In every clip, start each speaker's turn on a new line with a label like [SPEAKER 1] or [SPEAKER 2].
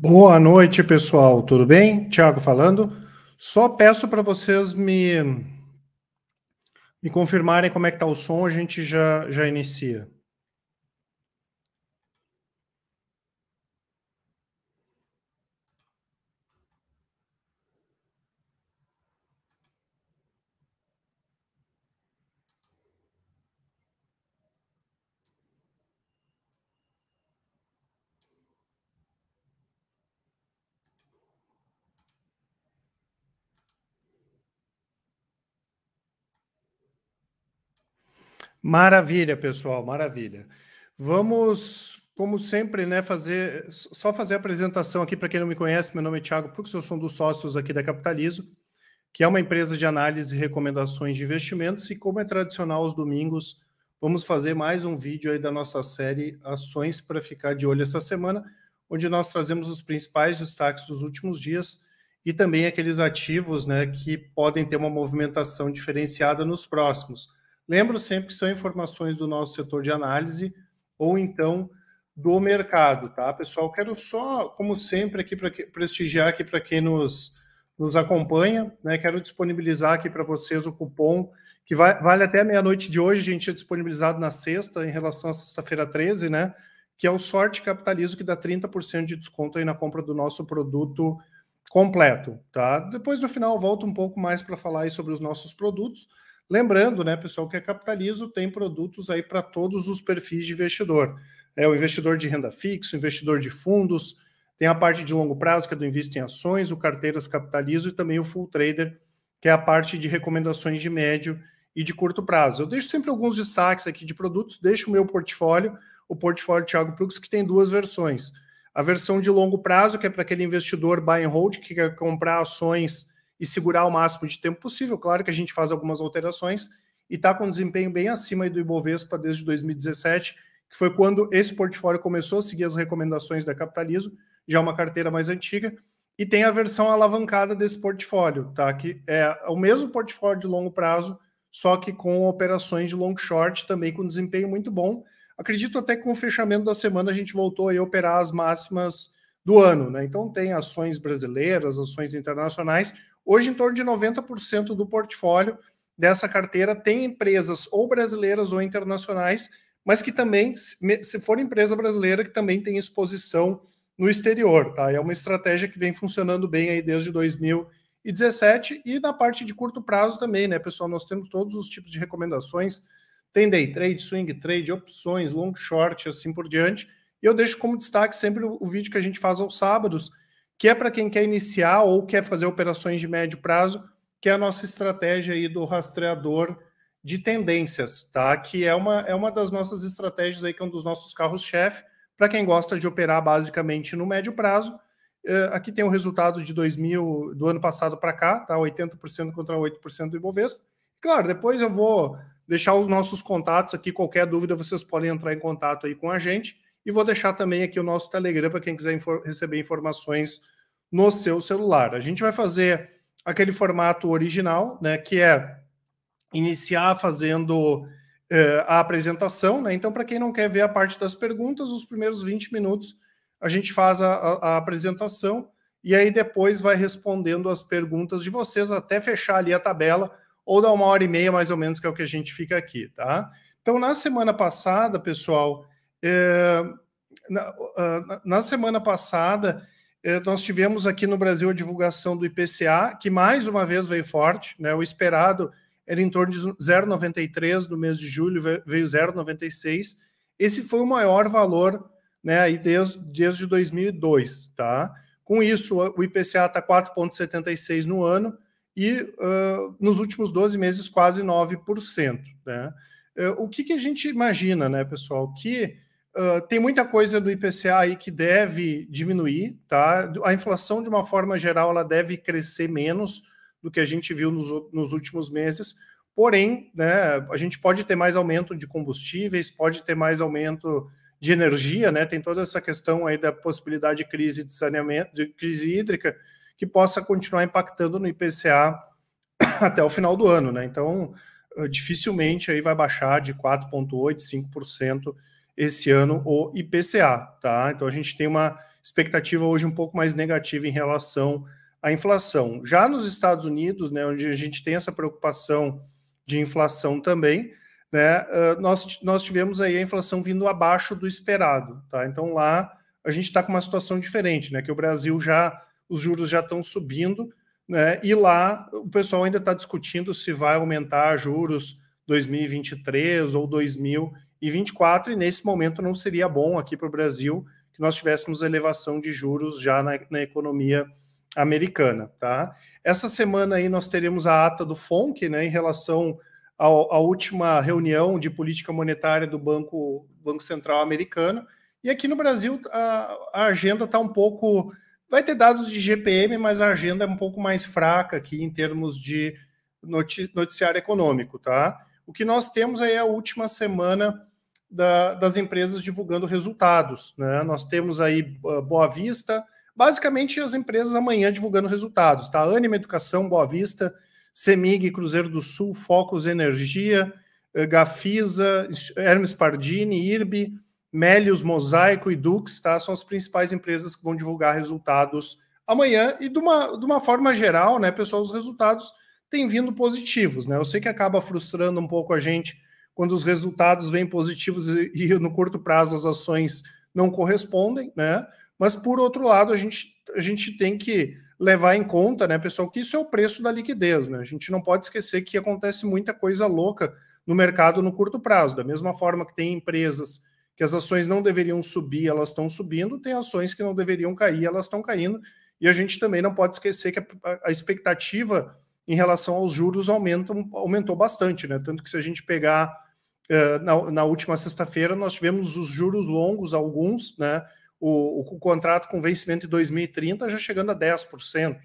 [SPEAKER 1] Boa noite, pessoal. Tudo bem? Tiago falando. Só peço para vocês me, me confirmarem como é que está o som, a gente já, já inicia. Maravilha, pessoal, maravilha. Vamos, como sempre, né, fazer só fazer a apresentação aqui para quem não me conhece. Meu nome é Thiago Pux, eu sou um dos sócios aqui da Capitalizo, que é uma empresa de análise e recomendações de investimentos. E como é tradicional aos domingos, vamos fazer mais um vídeo aí da nossa série Ações para ficar de olho essa semana, onde nós trazemos os principais destaques dos últimos dias e também aqueles ativos, né, que podem ter uma movimentação diferenciada nos próximos. Lembro sempre que são informações do nosso setor de análise ou então do mercado, tá, pessoal? Quero só, como sempre, aqui para prestigiar aqui para quem nos, nos acompanha, né? Quero disponibilizar aqui para vocês o cupom que vai, vale até meia-noite de hoje, a gente é disponibilizado na sexta, em relação à sexta-feira 13, né? Que é o Sorte Capitalismo, que dá 30% de desconto aí na compra do nosso produto completo, tá? Depois no final volto um pouco mais para falar sobre os nossos produtos, Lembrando, né, pessoal, que a Capitalizo tem produtos aí para todos os perfis de investidor. É o investidor de renda fixa, investidor de fundos, tem a parte de longo prazo, que é do Invista em Ações, o Carteiras Capitalizo e também o Full Trader, que é a parte de recomendações de médio e de curto prazo. Eu deixo sempre alguns destaques aqui de produtos, deixo o meu portfólio, o portfólio Thiago Prux, que tem duas versões. A versão de longo prazo, que é para aquele investidor buy and hold, que quer comprar ações e segurar o máximo de tempo possível. Claro que a gente faz algumas alterações e está com um desempenho bem acima do Ibovespa desde 2017, que foi quando esse portfólio começou a seguir as recomendações da Capitalismo, já é uma carteira mais antiga, e tem a versão alavancada desse portfólio, tá? Que é o mesmo portfólio de longo prazo, só que com operações de long short também com desempenho muito bom. Acredito até que com o fechamento da semana a gente voltou a operar as máximas do ano, né? Então tem ações brasileiras, ações internacionais, Hoje, em torno de 90% do portfólio dessa carteira tem empresas ou brasileiras ou internacionais, mas que também, se for empresa brasileira, que também tem exposição no exterior, tá? É uma estratégia que vem funcionando bem aí desde 2017 e na parte de curto prazo também, né, pessoal? Nós temos todos os tipos de recomendações, tem day trade, swing trade, opções, long short, assim por diante. E eu deixo como destaque sempre o vídeo que a gente faz aos sábados, que é para quem quer iniciar ou quer fazer operações de médio prazo, que é a nossa estratégia aí do rastreador de tendências, tá? Que é uma, é uma das nossas estratégias aí, que é um dos nossos carros-chefe, para quem gosta de operar basicamente no médio prazo. Uh, aqui tem o resultado de 2000, do ano passado para cá, tá? 80% contra 8% do Ibovespa. Claro, depois eu vou deixar os nossos contatos aqui, qualquer dúvida vocês podem entrar em contato aí com a gente. E vou deixar também aqui o nosso Telegram para quem quiser infor receber informações no seu celular. A gente vai fazer aquele formato original, né, que é iniciar fazendo eh, a apresentação. Né? Então, para quem não quer ver a parte das perguntas, os primeiros 20 minutos a gente faz a, a, a apresentação e aí depois vai respondendo as perguntas de vocês até fechar ali a tabela ou dar uma hora e meia mais ou menos, que é o que a gente fica aqui, tá? Então, na semana passada, pessoal, é, ah, na, na, semana passada, é, nós tivemos aqui no Brasil a divulgação do IPCA, que mais uma vez veio forte, né? o esperado era em torno de 0,93 no mês de julho, veio 0,96. Esse foi o maior valor né, aí desde, desde 2002. Tá? Com isso, o IPCA está 4,76 no ano e uh, nos últimos 12 meses quase 9%. Né? Uh, o que, que, a gente imagina, né, pessoal? Que tem muita coisa do IPCA aí que deve diminuir, tá? A inflação, de uma forma geral, ela deve crescer menos do que a gente viu nos, nos últimos meses. Porém, né, a gente pode ter mais aumento de combustíveis, pode ter mais aumento de energia, né? Tem toda essa questão aí da possibilidade de crise de saneamento, de crise hídrica, que possa continuar impactando no IPCA até o final do ano, né? Então, ah, dificilmente aí vai baixar de 4,8, 5% esse ano o IPCA, tá? Então a gente tem uma expectativa hoje um pouco mais negativa em relação à inflação. Já nos Estados Unidos, né, onde a gente tem essa preocupação de inflação também, né, nós, nós tivemos aí a inflação vindo abaixo do esperado, tá? Então lá a gente está com uma situação diferente, né? Que o Brasil já os juros já estão subindo, né? E lá o pessoal ainda está discutindo se vai aumentar juros 2023 ou 2024. 2024, e nesse momento não seria bom aqui para o Brasil que nós tivéssemos elevação de juros já na, na economia americana. Tá? Essa semana aí nós teremos a ata do FONC né, em relação à última reunião de política monetária do Banco, Banco Central americano. E aqui no Brasil a, a agenda está um pouco. Vai ter dados de GPM, mas a agenda é um pouco mais fraca aqui em termos de noticiário econômico, tá? O que nós temos aí é a última semana da, das empresas divulgando resultados. Né? Nós temos aí ah, Boa Vista, basicamente as empresas amanhã divulgando resultados. Tá? Anima Educação, Boa Vista, Semig, Cruzeiro do Sul, Focus Energia, ah, Gafisa, Hermes Pardini, IRB, Melius, Mosaico e Dux, tá? São as principais empresas que vão divulgar resultados amanhã e de uma, de uma forma geral, né, pessoal, os resultados têm vindo positivos, né? Eu sei que acaba frustrando um pouco a gente quando os resultados vêm positivos e, e no curto prazo as ações não correspondem, né? Mas por outro lado, a gente, a gente tem que levar em conta, né, pessoal, que isso é o preço da liquidez, né? A gente não pode esquecer que acontece muita coisa louca no mercado no curto prazo. Da mesma forma que tem empresas que as ações não deveriam subir, elas estão subindo, tem ações que não deveriam cair, elas estão caindo. E a gente também não pode esquecer que a, a expectativa em relação aos juros aumenta, aumentou bastante, né? Tanto que se a gente pegar eh, na, na última sexta-feira nós tivemos os juros longos, alguns, né? O, o, o, contrato com vencimento em 2030 já chegando a 10%.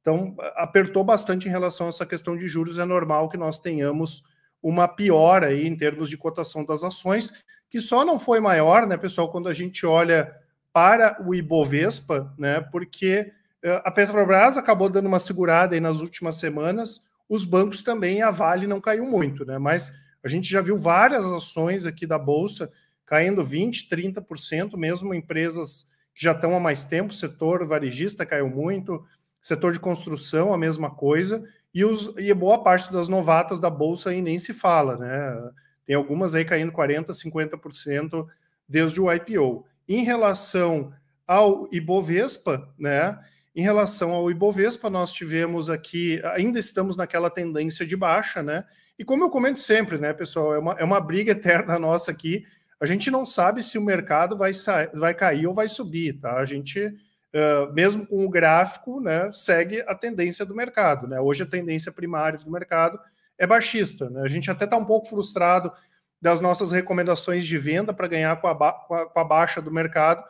[SPEAKER 1] Então, apertou bastante em relação a essa questão de juros. É normal que nós tenhamos uma piora aí em termos de cotação das ações, que só não foi maior, né, pessoal, quando a gente olha para o Ibovespa, né, porque eh, a Petrobras acabou dando uma segurada aí nas últimas semanas, os bancos também, a Vale não caiu muito, né, mas a gente já viu várias ações aqui da Bolsa caindo 20%, 30%, mesmo empresas que já estão há mais tempo, setor varejista caiu muito, setor de construção, a mesma coisa, e, os, e boa parte das novatas da Bolsa aí nem se fala, né? Tem algumas aí caindo 40%, 50% desde o IPO. Em relação ao Ibovespa, né? Em relação ao Ibovespa, nós tivemos aqui, ainda estamos naquela tendência de baixa, né? E como eu comento sempre, né, pessoal, é uma, é uma briga eterna nossa aqui. A gente não sabe se o mercado vai, vai cair ou vai subir, tá? A gente, uh, mesmo com o gráfico, né, segue a tendência do mercado, né? Hoje a tendência primária do mercado é baixista, né? A gente até está um pouco frustrado das nossas recomendações de venda para ganhar com a, com, a, com a, baixa do mercado,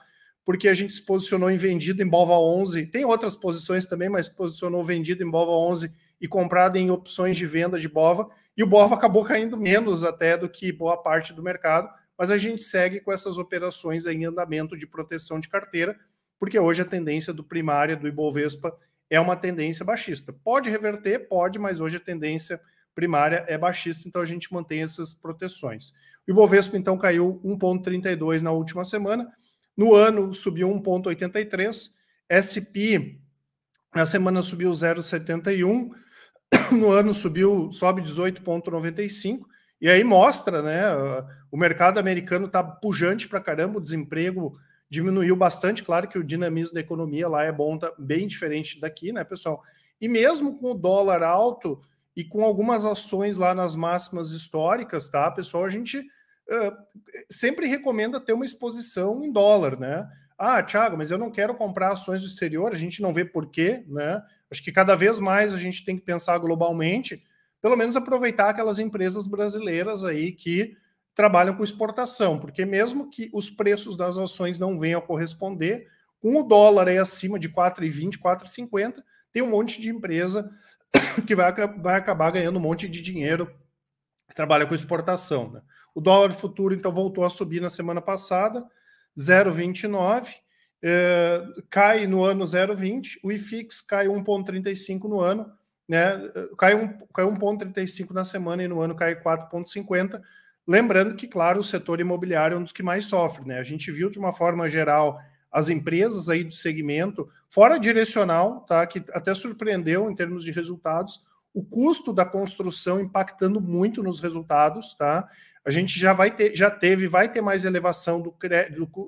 [SPEAKER 1] porque a gente se posicionou em vendido em Bova 11, tem outras posições também, mas posicionou vendido em Bova 11 e comprado em opções de venda de Bova, e o BOVA acabou caindo menos até do que boa parte do mercado, mas a gente segue com essas operações em andamento de proteção de carteira, porque hoje a tendência do primário do Ibovespa é uma tendência baixista. Pode reverter, pode, mas hoje a tendência primária é baixista, então a gente mantém essas proteções. O Ibovespa então caiu 1.32 na última semana, no ano subiu 1.83, SP na semana subiu 0,71, no ano subiu, sobe 18,95%, e aí mostra, né? Ah, o mercado americano está pujante para caramba, o desemprego diminuiu bastante. Claro que o dinamismo da economia lá é bom, tá bem diferente daqui, né, pessoal? E mesmo com o dólar alto e com algumas ações lá nas máximas históricas, tá, pessoal? A gente uh, sempre recomenda ter uma exposição em dólar, né? Ah, Thiago, mas eu não quero comprar ações do exterior, a gente não vê porquê, né? Acho que cada vez mais a gente tem que pensar globalmente, pelo menos aproveitar aquelas empresas brasileiras aí que trabalham com exportação, porque mesmo que os preços das ações não venham a corresponder, com o dólar aí acima de 4,20, 4,50, tem um monte de empresa que vai, vai acabar ganhando um monte de dinheiro que trabalha com exportação. Né? O dólar futuro, então, voltou a subir na semana passada, 0,29 é, cai no ano 0,20, o IFIX cai 1,35 no ano, né? Cai, um, cai 1,35 na semana e no ano cai 4,50. Lembrando que, claro, o setor imobiliário é um dos que mais sofre, né? A gente viu de uma forma geral as empresas aí do segmento, fora direcional, tá? Que até surpreendeu em termos de resultados, o custo da construção impactando muito nos resultados, tá? A gente já vai ter, já teve, vai ter mais elevação do,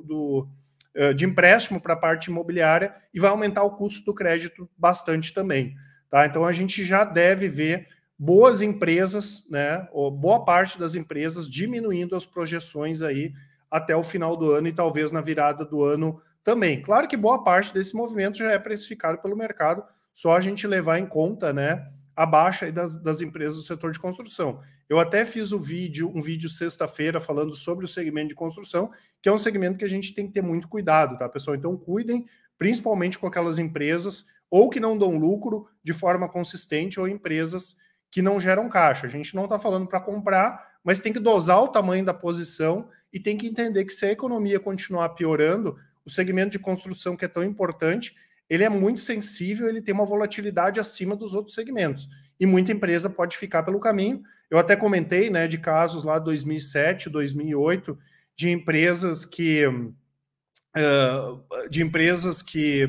[SPEAKER 1] do eh, de empréstimo para a parte imobiliária e vai aumentar o custo do crédito bastante também. Tá? Então a gente já deve ver boas empresas, né, ou boa parte das empresas diminuindo as projeções aí até o final do ano e talvez na virada do ano também. Claro que boa parte desse movimento já é precificado pelo mercado, só a gente levar em conta, né, abaixo das, das empresas do setor de construção. Eu até fiz um vídeo, um vídeo sexta-feira falando sobre o segmento de construção, que é um segmento que a gente tem que ter muito cuidado, tá, pessoal? Então cuidem, principalmente com aquelas empresas ou que não dão lucro de forma consistente ou empresas que não geram caixa. A gente não está falando para comprar, mas tem que dosar o tamanho da posição e tem que entender que se a economia continuar piorando, o segmento de construção que é tão importante, ele é muito sensível, ele tem uma volatilidade acima dos outros segmentos. E muita empresa pode ficar pelo caminho. Eu até comentei, né, de casos lá de 2007, 2008, de empresas que uh, de empresas que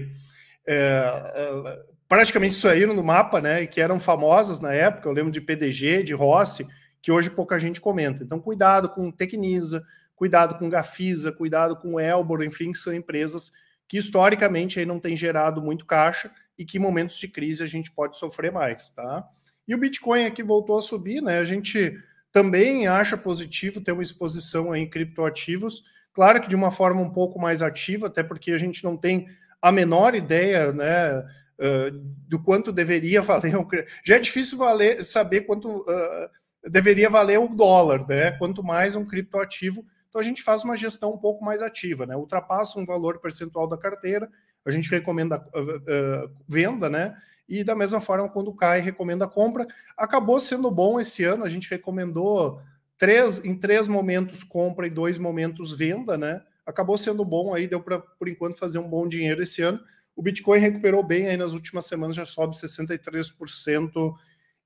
[SPEAKER 1] uh, praticamente saíram do mapa, né, que eram famosas na época. Eu lembro de PDG, de Rossi, que hoje pouca gente comenta. Então, cuidado com Tecnisa, cuidado com Gafisa, cuidado com Elbor, enfim, que são empresas que historicamente aí não tem gerado muito caixa e que em momentos de crise a gente pode sofrer mais, tá? E o Bitcoin aqui voltou a subir, né? A gente também acha positivo ter uma exposição aí em criptoativos, claro que de uma forma um pouco mais ativa, até porque a gente não tem a menor ideia, né? Uh, do quanto deveria valer um... já é difícil valer saber quanto uh, deveria valer o um dólar, né? Quanto mais um criptoativo, então a gente faz uma gestão um pouco mais ativa, né? Ultrapassa um valor percentual da carteira, a gente recomenda uh, uh, venda, né? E da mesma forma, quando cai, recomenda compra. Acabou sendo bom esse ano, a gente recomendou três em três momentos compra e dois momentos venda, né? Acabou sendo bom aí, deu para por enquanto fazer um bom dinheiro esse ano. O Bitcoin recuperou bem aí nas últimas semanas, já sobe 63%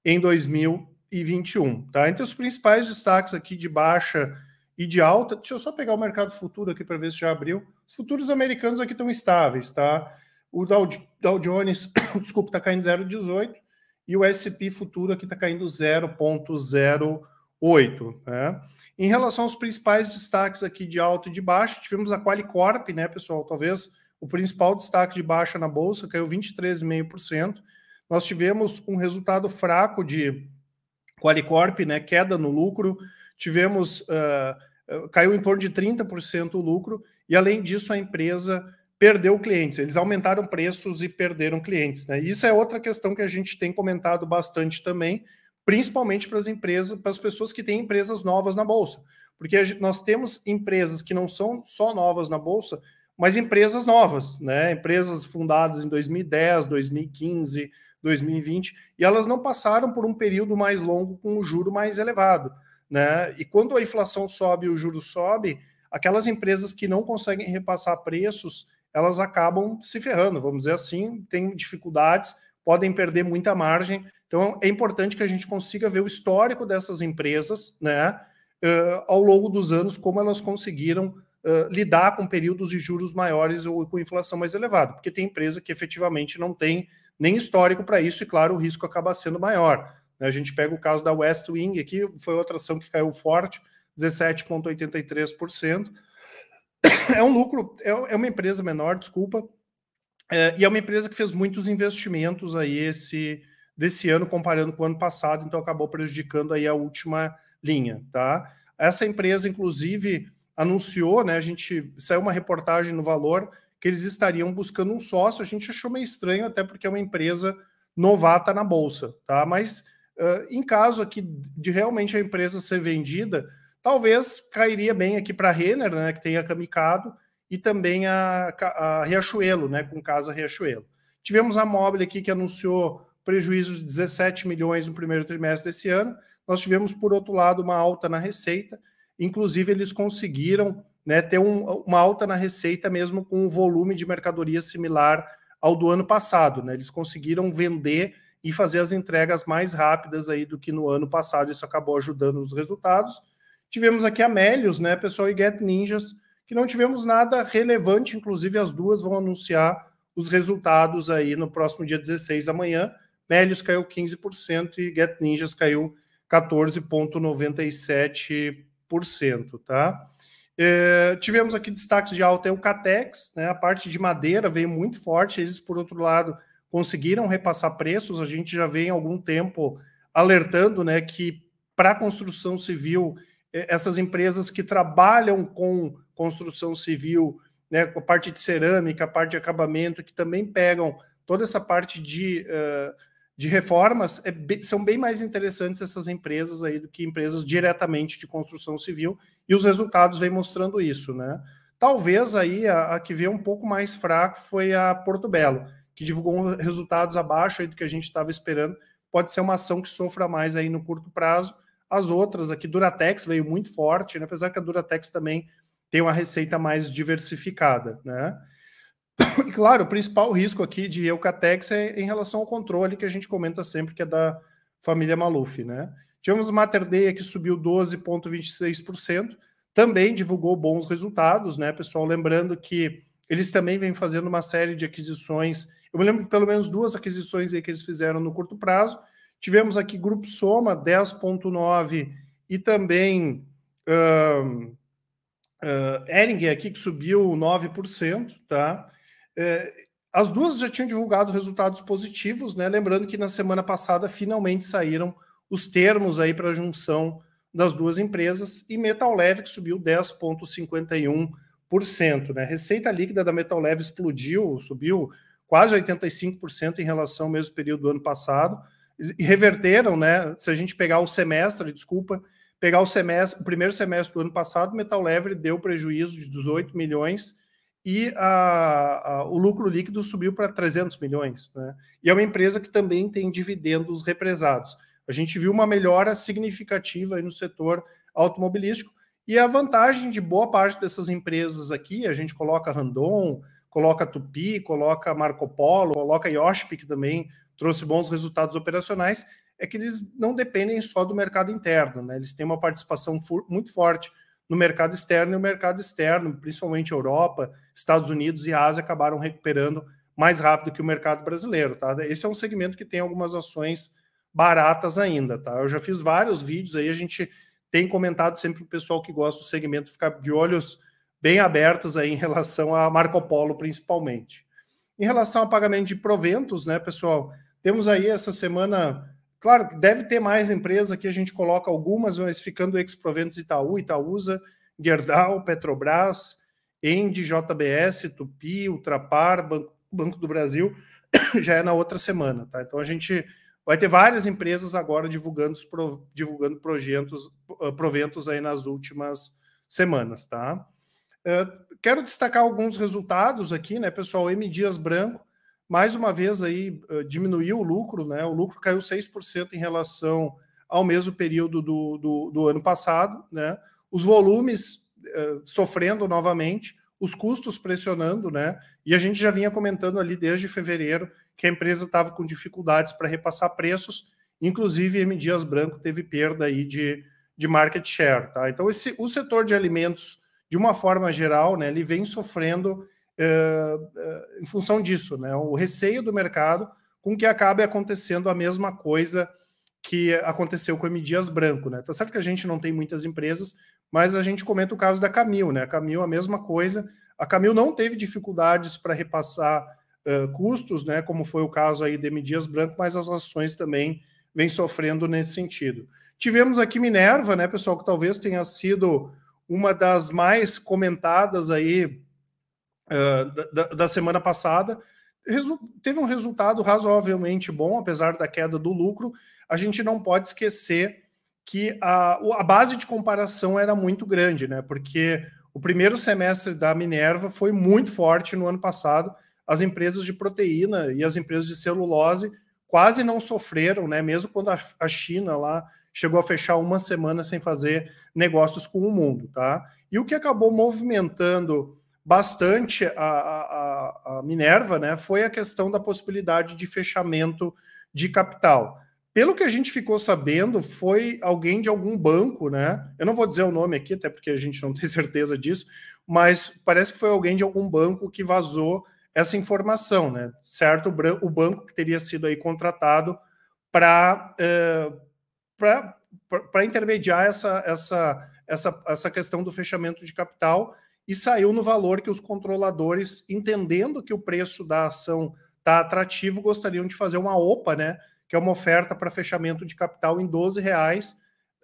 [SPEAKER 1] em 2021, tá? Entre os principais destaques aqui de baixa e de alta. Deixa eu só pegar o mercado futuro aqui para ver se já abriu. Os futuros americanos aqui estão estáveis, tá? O Dow, Dow Jones, desculpa, está caindo 0,18 e o S&P futuro aqui está caindo 0,08, né? Em relação aos principais destaques aqui de alta e de baixa, tivemos a Qualicorp, né, pessoal? Talvez o principal destaque de baixa na bolsa, caiu 23,5%. Nós tivemos um resultado fraco de Qualicorp, né, queda no lucro, tivemos. Uh, caiu em torno de 30% o lucro, e além disso, a empresa perdeu clientes, eles aumentaram preços e perderam clientes. Né? Isso é outra questão que a gente tem comentado bastante também, principalmente para as empresas, para as pessoas que têm empresas novas na Bolsa. Porque gente, nós temos empresas que não são só novas na Bolsa, mas empresas novas, né? empresas fundadas em 2010, 2015, 2020, e elas não passaram por um período mais longo com um juro mais elevado. Né? E quando a inflação sobe e o juro sobe, aquelas empresas que não conseguem repassar preços, elas acabam se ferrando, vamos dizer assim, têm dificuldades, podem perder muita margem. Então é importante que a gente consiga ver o histórico dessas empresas, né? Uh, ao longo dos anos, como elas conseguiram uh, lidar com períodos de juros maiores ou com inflação mais elevada, porque tem empresa que efetivamente não tem nem histórico para isso, e claro, o risco acaba sendo maior. Né? A gente pega o caso da West Wing aqui, foi outra ação que caiu forte, 17,83%. É um lucro, é, é uma empresa menor, desculpa, é, e é uma empresa que fez muitos investimentos aí esse desse ano comparando com o ano passado, então acabou prejudicando aí a última linha, tá? Essa empresa, inclusive, anunciou, né? A gente saiu uma reportagem no Valor que eles estariam buscando um sócio. A gente achou meio estranho, até porque é uma empresa novata na bolsa, tá? Mas em caso aqui de realmente a empresa ser vendida, talvez cairia bem aqui para a Renner, né, que tem a Camicado, e também a, a, Riachuelo, né, com Casa Riachuelo. Tivemos a Mobile aqui que anunciou prejuízo de 17 milhões no primeiro trimestre desse ano. Nós tivemos, por outro lado, uma alta na receita. Inclusive, eles conseguiram né, ter um, uma alta na receita mesmo com um volume de mercadoria similar ao do ano passado. Né? Eles conseguiram vender e fazer as entregas mais rápidas aí do que no ano passado. Isso acabou ajudando os resultados. Tivemos aqui a Melios, né, pessoal, e Get Ninjas, que não tivemos nada relevante, inclusive as duas vão anunciar os resultados aí no próximo dia 16 amanhã. Melios caiu 15% e Get Ninjas caiu 14,97%, tá? É, tivemos aqui destaques de alta é o Catex, né? A parte de madeira veio muito forte, eles, por outro lado, conseguiram repassar preços. A gente já vem algum tempo alertando né, que para a construção civil, é, essas empresas que trabalham com construção civil, né, com a parte de cerâmica, a parte de acabamento, que também pegam toda essa parte de, uh, de reformas, é bem, são bem mais interessantes essas empresas aí do que empresas diretamente de construção civil, e os resultados vêm mostrando isso, né? Talvez aí a, a que veio um pouco mais fraco foi a Porto Belo que divulgou resultados abaixo do que a gente estava esperando, pode ser uma ação que sofra mais aí no curto prazo. As outras aqui, Duratex veio muito forte, né? apesar que a Duratex também tem uma receita mais diversificada, né? E claro, o principal risco aqui de Eucatex é em relação ao controle que a gente comenta sempre, que é da família Maluf, né? Tivemos Mater Dei que subiu 12,26%, também divulgou bons resultados, né, pessoal? Lembrando que eles também vêm fazendo uma série de aquisições eu me lembro pelo menos duas aquisições aí que eles fizeram no curto prazo. Tivemos aqui Grupo Soma 10,9 e também uh, uh, Ering aqui que subiu 9%, tá? Uh, as duas já tinham divulgado resultados positivos, né? Lembrando que na semana passada finalmente saíram os termos aí para a junção das duas empresas e Metal Leve que subiu 10,51%, né? Receita líquida da Metal Leve explodiu, subiu quase 85% em relação ao mesmo período do ano passado, e reverteram, né? Se a gente pegar o semestre, desculpa, pegar o semestre, o primeiro semestre do ano passado, Metal Leve deu prejuízo de 18 milhões e a, a, o lucro líquido subiu para 300 milhões, né? E é uma empresa que também tem dividendos represados. A gente viu uma melhora significativa no setor automobilístico e a vantagem de boa parte dessas empresas aqui, a gente coloca Randon, coloca Tupi, coloca Marco Polo, coloca IOSP, que também trouxe bons resultados operacionais, é que eles não dependem só do mercado interno, né? eles têm uma participação muito forte no mercado externo, e o mercado externo, principalmente Europa, Estados Unidos e Ásia, acabaram recuperando mais rápido que o mercado brasileiro. Tá? Esse é um segmento que tem algumas ações baratas ainda. Tá? Eu já fiz vários vídeos aí, a gente tem comentado sempre o pessoal que gosta do segmento ficar de olhos bem abertos aí em relação a Marco Polo, principalmente. Em relação a pagamento de proventos, né, pessoal? Temos aí essa semana. Claro, deve ter mais empresa que a gente coloca algumas, mas ficando ex-proventos Itaú, Itaúsa, Gerdau, Petrobras, Endi, JBS, Tupi, Ultrapar, Banco, Banco do Brasil, já é na outra semana, tá? Então a gente vai ter várias empresas agora divulgando, divulgando projetos, ah, proventos aí nas últimas semanas, tá? Eh, quero destacar alguns resultados aqui, né, pessoal? M Dias Branco, mais uma vez aí uh, diminuiu o lucro, né? O lucro caiu 6% em relação ao mesmo período do, do, do ano passado, né? Os volumes uh, sofrendo novamente, os custos pressionando, né? E a gente já vinha comentando ali desde fevereiro que a empresa estava com dificuldades para repassar preços, inclusive M Dias Branco teve perda aí de, de market share, tá? Então esse o setor de alimentos de uma forma geral, né, ele vem sofrendo eh, eh, em função disso, né, o receio do mercado com que acabe acontecendo a mesma coisa que aconteceu com o M. Dias Branco. Né? Tá certo que a gente não tem muitas empresas, mas a gente comenta o caso da Camil. Né? A Camil, a mesma coisa. A Camil não teve dificuldades para repassar uh, custos, né? como foi o caso aí de M. Dias Branco, mas as ações também vêm sofrendo nesse sentido. Tivemos aqui Minerva, né, pessoal, que talvez tenha sido uma das mais comentadas aí uh, da, da, semana passada. Resu teve um resultado razoavelmente bom, apesar da queda do lucro. A gente não pode esquecer que a, a base de comparação era muito grande, né? Porque o primeiro semestre da Minerva foi muito forte no ano passado. As empresas de proteína e as empresas de celulose quase não sofreram, né? Mesmo quando a, a China lá chegou a fechar uma semana sem fazer negócios com o mundo, tá? E o que acabou movimentando bastante a, a, a Minerva, né, foi a questão da possibilidade de fechamento de capital. Pelo que a gente ficou sabendo, foi alguém de algum banco, né? Eu não vou dizer o nome aqui, até porque a gente não tem certeza disso, mas parece que foi alguém de algum banco que vazou essa informação, né? Certo, o banco que teria sido aí contratado para eh, para intermediar essa, essa, essa, essa questão do fechamento de capital e saiu no valor que os controladores, entendendo que o preço da ação está atrativo, gostariam de fazer uma OPA, né? Que é uma oferta para fechamento de capital em 12 reais.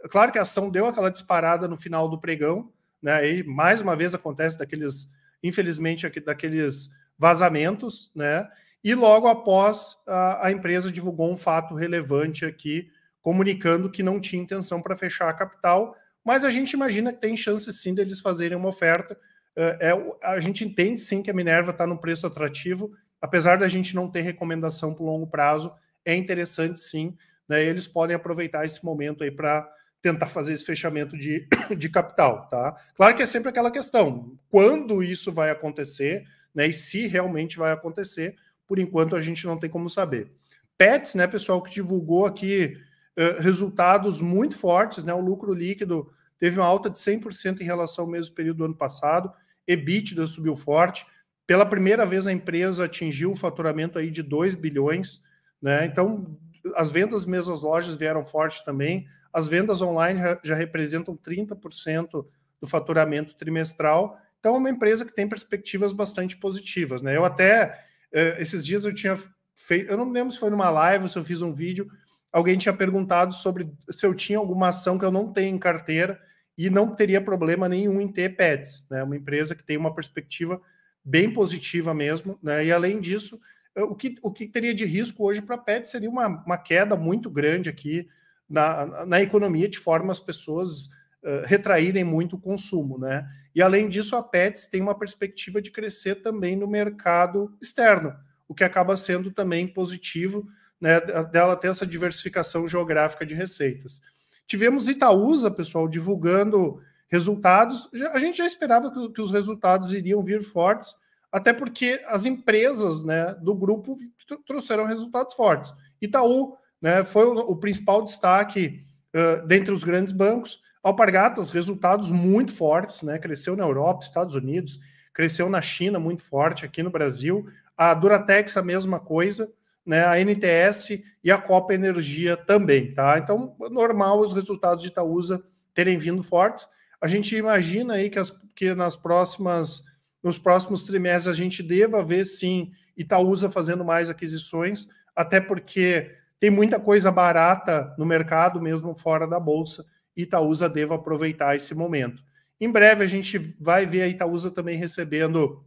[SPEAKER 1] Claro que a ação deu aquela disparada no final do pregão, né? E mais uma vez acontece daqueles, infelizmente, daqueles vazamentos, né? E logo após a, a empresa divulgou um fato relevante aqui comunicando que não tinha intenção para fechar a capital, mas a gente imagina que tem chance sim deles fazerem uma oferta. Eh, é, a gente entende sim que a Minerva está no preço atrativo, apesar da gente não ter recomendação para longo prazo, é interessante sim. Né, eles podem aproveitar esse momento aí para tentar fazer esse fechamento de, de capital, tá? Claro que é sempre aquela questão, quando isso vai acontecer, né, e se realmente vai acontecer, por enquanto a gente não tem como saber. Pets, né, pessoal, que divulgou aqui eh, resultados muito fortes, né? O lucro líquido teve uma alta de 100% em relação ao mesmo período do ano passado, EBITDA subiu forte. Pela primeira vez a empresa atingiu o um faturamento aí de 2 bilhões, né? Então, as vendas mesas lojas vieram forte também. As vendas online já representam 30% do faturamento trimestral. Então, é uma empresa que tem perspectivas bastante positivas. Né? Eu até, eh, esses dias eu tinha feito, eu não lembro se foi numa live ou se eu fiz um vídeo alguém tinha perguntado sobre se eu tinha alguma ação que eu não tenho em carteira e não teria problema nenhum em ter Pets, né? Uma empresa que tem uma perspectiva bem positiva mesmo, né? E além disso, eh, o que, o que teria de risco hoje para Pets seria uma, uma queda muito grande aqui na, na economia, de forma as pessoas uh, retraírem muito o consumo, né? E além disso, a PETS tem uma perspectiva de crescer também no mercado externo, o que acaba sendo também positivo né, dela ter essa diversificação geográfica de receitas. Tivemos Itaúsa, pessoal, divulgando resultados. A gente já esperava que, os resultados iriam vir fortes, até porque as empresas né, do grupo trouxeram resultados fortes. Itaú né, foi o, o principal destaque uh, dentre os grandes bancos. Alpargatas, resultados muito fortes, né? Cresceu na Europa, Estados Unidos, cresceu na China muito forte, aqui no Brasil. A Duratex, a mesma coisa né, a NTS e a Copa Energia também, tá? Então, normal os resultados de Itaúsa terem vindo fortes. A gente imagina aí que, as, que nas próximas, nos próximos trimestres a gente deva ver sim Itaúsa fazendo mais aquisições, até porque tem muita coisa barata no mercado, mesmo fora da bolsa, e Itaúsa deva aproveitar esse momento. Em breve a gente vai ver a Itaúsa também recebendo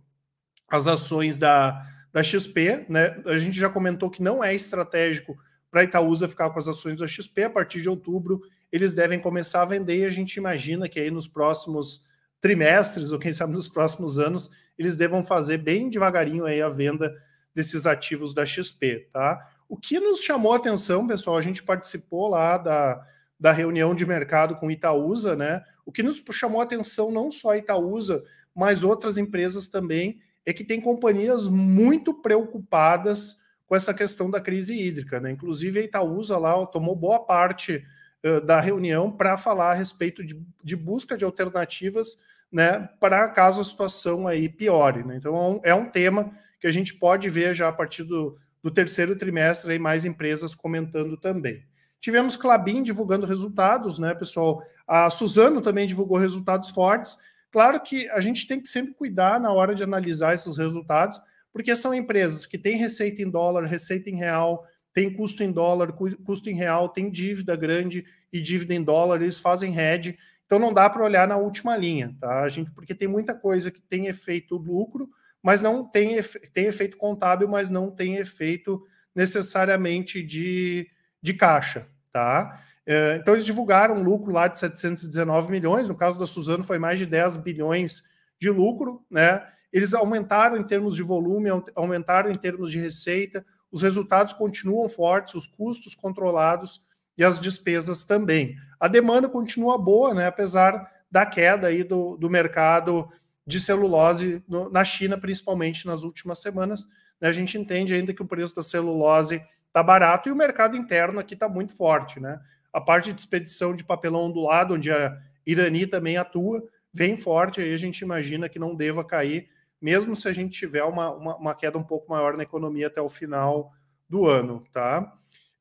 [SPEAKER 1] as ações da, da XP, né? A gente já comentou que não é estratégico para a Itaúsa ficar com as ações da XP a partir de outubro, eles devem começar a vender e a gente imagina que aí nos próximos trimestres ou quem sabe nos próximos anos, eles devam fazer bem devagarinho aí a venda desses ativos da XP, tá? O que nos chamou a atenção, pessoal, a gente participou lá da, da reunião de mercado com Itaúsa, né? O que nos chamou a atenção não só a Itaúsa, mas outras empresas também é que tem companhias muito preocupadas com essa questão da crise hídrica. Né? Inclusive, a Itaúsa lá tomou boa parte uh, da reunião para falar a respeito de, de busca de alternativas né, para caso a situação aí piore. Né? Então, é um, é um tema que a gente pode ver já a partir do, do terceiro trimestre aí mais empresas comentando também. Tivemos Clabin divulgando resultados, né, pessoal? A Suzano também divulgou resultados fortes Claro que a gente tem que sempre cuidar na hora de analisar esses resultados, porque são empresas que têm receita em dólar, receita em real, tem custo em dólar, custo em real, tem dívida grande e dívida em dólar, eles fazem hedge. Então não dá para olhar na última linha, tá? A gente, porque tem muita coisa que tem efeito lucro, mas não tem, tem efeito contábil, mas não tem efeito necessariamente de, de caixa, tá? É, então, eles divulgaram um lucro lá de 719 milhões. No caso da Suzano, foi mais de 10 bilhões de lucro. Né? Eles aumentaram em termos de volume, aumentaram em termos de receita. Os resultados continuam fortes, os custos controlados e as despesas também. A demanda continua boa, né? apesar da queda aí do, do mercado de celulose no, na China, principalmente nas últimas semanas. Né? A gente entende ainda que o preço da celulose está barato e o mercado interno aqui está muito forte. Né? a parte de expedição de papelão do lado, onde a Irani também atua, vem forte, aí a gente imagina que não deva cair, mesmo se a gente tiver uma, uma, uma queda um pouco maior na economia até o final do ano, tá?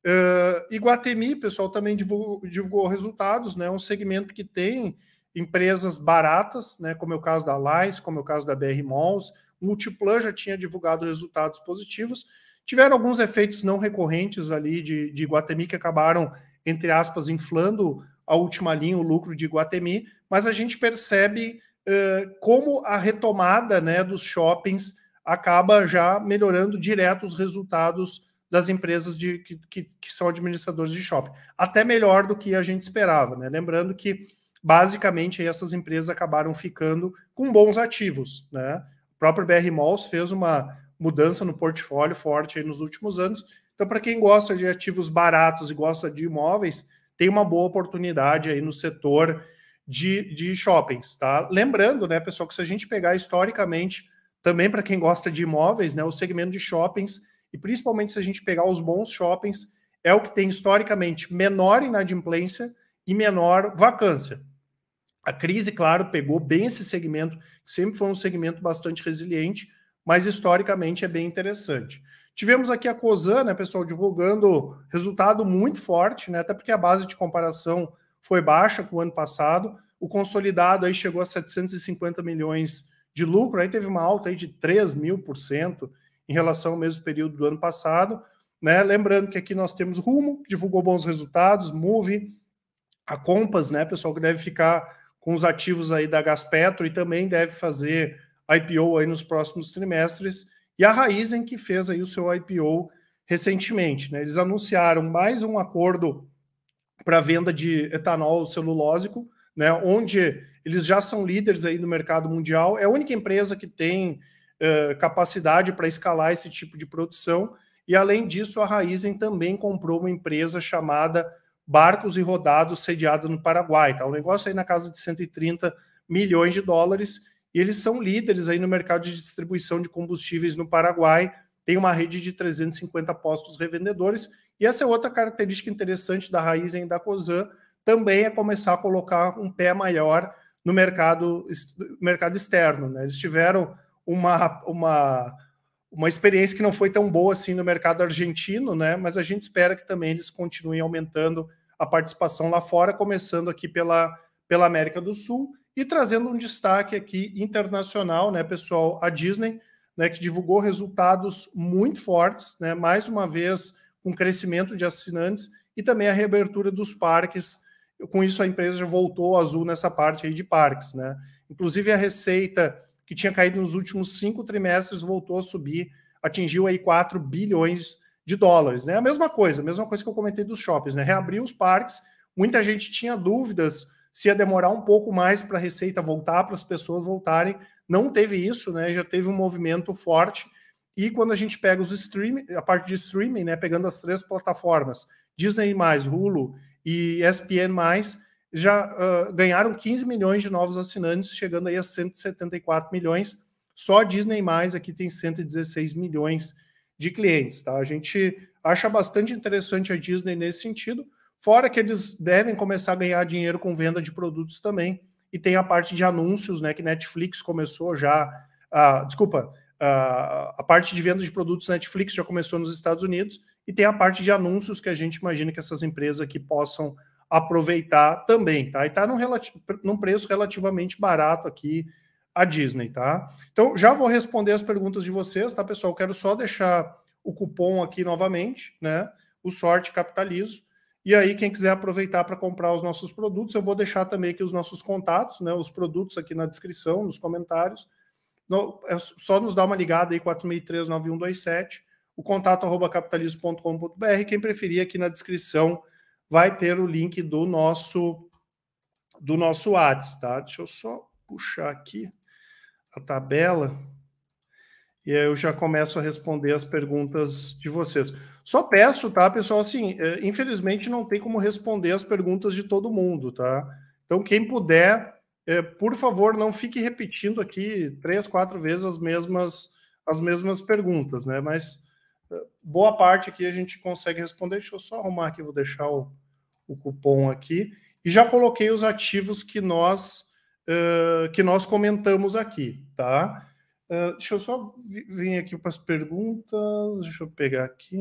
[SPEAKER 1] Uh, Iguatemi, pessoal também divulgou, divulgou resultados, né? Um segmento que tem empresas baratas, né? Como é o caso da Lais, como é o caso da BR Malls, Multiplan já tinha divulgado resultados positivos. Tiveram alguns efeitos não recorrentes ali de, de Iguatemi que acabaram entre aspas, inflando a última linha, o lucro de Guatemi, mas a gente percebe uh, como a retomada né, dos shoppings acaba já melhorando direto os resultados das empresas de, que, que, que, são administradores de shopping. Até melhor do que a gente esperava, né? Lembrando que, basicamente, essas empresas acabaram ficando com bons ativos, né? O próprio BR Malls fez uma mudança no portfólio forte nos últimos anos então, para quem gosta de ativos baratos e gosta de imóveis, tem uma boa oportunidade aí no setor de, de shoppings, tá? Lembrando, né, pessoal, que se a gente pegar historicamente, também para quem gosta de imóveis, né, o segmento de shoppings, e principalmente se a gente pegar os bons shoppings, é o que tem historicamente menor inadimplência e menor vacância. A crise, claro, pegou bem esse segmento, que sempre foi um segmento bastante resiliente, mas historicamente é bem interessante. Tivemos aqui a COSAN, né, pessoal, divulgando resultado muito forte, né, até porque a base de comparação foi baixa com o ano passado. O consolidado aí chegou a 750 milhões de lucro, aí teve uma alta aí de 3 mil por cento em relação ao mesmo período do ano passado. Né? Lembrando que aqui nós temos Rumo, que divulgou bons resultados, Move, a Compass, né, pessoal, que deve ficar com os ativos aí da Gaspetro e também deve fazer IPO aí nos próximos trimestres e a Raizen, que fez aí o seu IPO recentemente. Né? Eles anunciaram mais um acordo para venda de etanol celulósico, né? onde eles já são líderes aí no mercado mundial. É a única empresa que tem uh, capacidade para escalar esse tipo de produção. E além disso, a Raizen também comprou uma empresa chamada Barcos e Rodados, sediada no Paraguai. Tá um negócio aí na casa de 130 milhões de dólares e eles são líderes aí no mercado de distribuição de combustíveis no Paraguai, tem uma rede de 350 postos revendedores, e essa é outra característica interessante da Raizen e da Cosan, também é começar a colocar um pé maior no mercado, mercado externo. Né? Eles tiveram uma, uma, uma experiência que não foi tão boa assim no mercado argentino, né? mas a gente espera que também eles continuem aumentando a participação lá fora, começando aqui pela, pela América do Sul. E trazendo um destaque aqui internacional, né, pessoal, a Disney, né, que divulgou resultados muito fortes, né, mais uma vez com um crescimento de assinantes e também a reabertura dos parques. Com isso a empresa já voltou azul nessa parte aí de parques, né? Inclusive a receita que tinha caído nos últimos cinco trimestres voltou a subir, atingiu aí 4 bilhões de dólares, né? A mesma coisa, a mesma coisa que eu comentei dos shoppings, né? Reabriu os parques, muita gente tinha dúvidas se ia demorar um pouco mais para a receita voltar, para as pessoas voltarem. Não teve isso, né? Já teve um movimento forte. E quando a gente pega os streaming, a parte de streaming, né? Pegando as três plataformas, Disney, Hulu e ESPN, já uh, ganharam 15 milhões de novos assinantes, chegando aí a 174 milhões. Só a Disney mais aqui tem 116 milhões de clientes, tá? A gente acha bastante interessante a Disney nesse sentido, Fora que eles devem começar a ganhar dinheiro com venda de produtos também. E tem a parte de anúncios, né? Que Netflix começou já. desculpa, a parte de venda de produtos Netflix já começou nos Estados Unidos. E tem a parte de anúncios que a gente imagina que essas empresas aqui possam aproveitar também, tá? E tá num, num preço relativamente barato aqui a Disney, tá? Então já vou responder as perguntas de vocês, tá, pessoal? quero só deixar o cupom aqui novamente, né? O sorte capitalizo e aí, quem quiser aproveitar para comprar os nossos produtos, eu vou deixar também aqui os nossos contatos, né, os produtos aqui na descrição, nos comentários. No, é só nos dá uma ligada aí, 463-9127, o contato arroba capitalismo.com.br. Quem preferir, aqui na descrição vai ter o link do nosso do nosso Whats, tá? Deixa eu só puxar aqui a tabela e eu já começo a responder as perguntas de vocês. Só peço, tá, pessoal, assim, é, infelizmente não tem como responder as perguntas de todo mundo, tá? Então, quem puder, é, por favor, não fique repetindo aqui três, quatro vezes as mesmas, as mesmas perguntas, né? Mas é, boa parte aqui a gente consegue responder. Deixa eu só arrumar aqui, vou deixar o, o cupom aqui. E já coloquei os ativos que nós, uh, que nós comentamos aqui, tá? Ah, deixa eu só vir aqui para as perguntas. Deixa eu pegar aqui.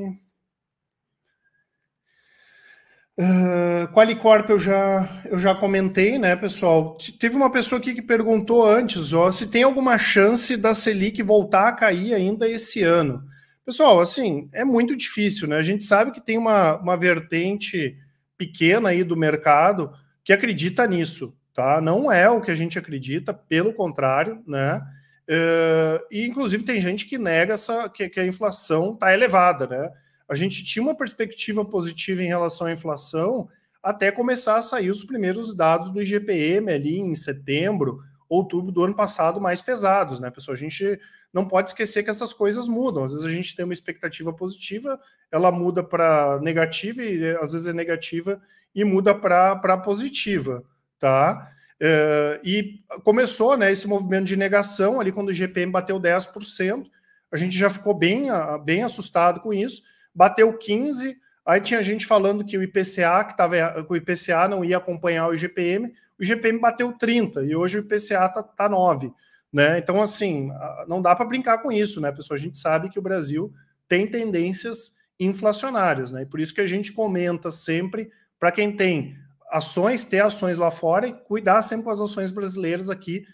[SPEAKER 1] Uh, Qualicorp eu já, eu já comentei, né, pessoal? Teve uma pessoa aqui que perguntou antes ó, se tem alguma chance da Selic voltar a cair ainda esse ano. Pessoal, assim, é muito difícil, né? A gente sabe que tem uma, uma vertente pequena aí do mercado que acredita nisso, tá? Não é o que a gente acredita, pelo contrário, né? Uh, e inclusive tem gente que nega essa, que, que a inflação está elevada, né? A gente tinha uma perspectiva positiva em relação à inflação até começar a sair os primeiros dados do IGPM ali em setembro, outubro do ano passado mais pesados, né, pessoal? A gente não pode esquecer que essas coisas mudam. Às vezes a gente tem uma expectativa positiva, ela muda para negativa, e às vezes é negativa e muda para positiva, tá? Uh, e começou né, esse movimento de negação ali quando o GPM bateu 10%. A gente já ficou bem, ah, bem assustado com isso. Bateu 15%, aí tinha gente falando que o IPCA, que estava com o IPCA não ia acompanhar o IGPM. O IGPM bateu 30% e hoje o IPCA está tá 9%. Tá né? Então, assim, ah, não dá para brincar com isso, né, pessoal? A gente sabe que o Brasil tem tendências inflacionárias, né? E por isso que a gente comenta sempre para quem tem ações, ter ações lá fora e cuidar sempre com as ações brasileiras aqui,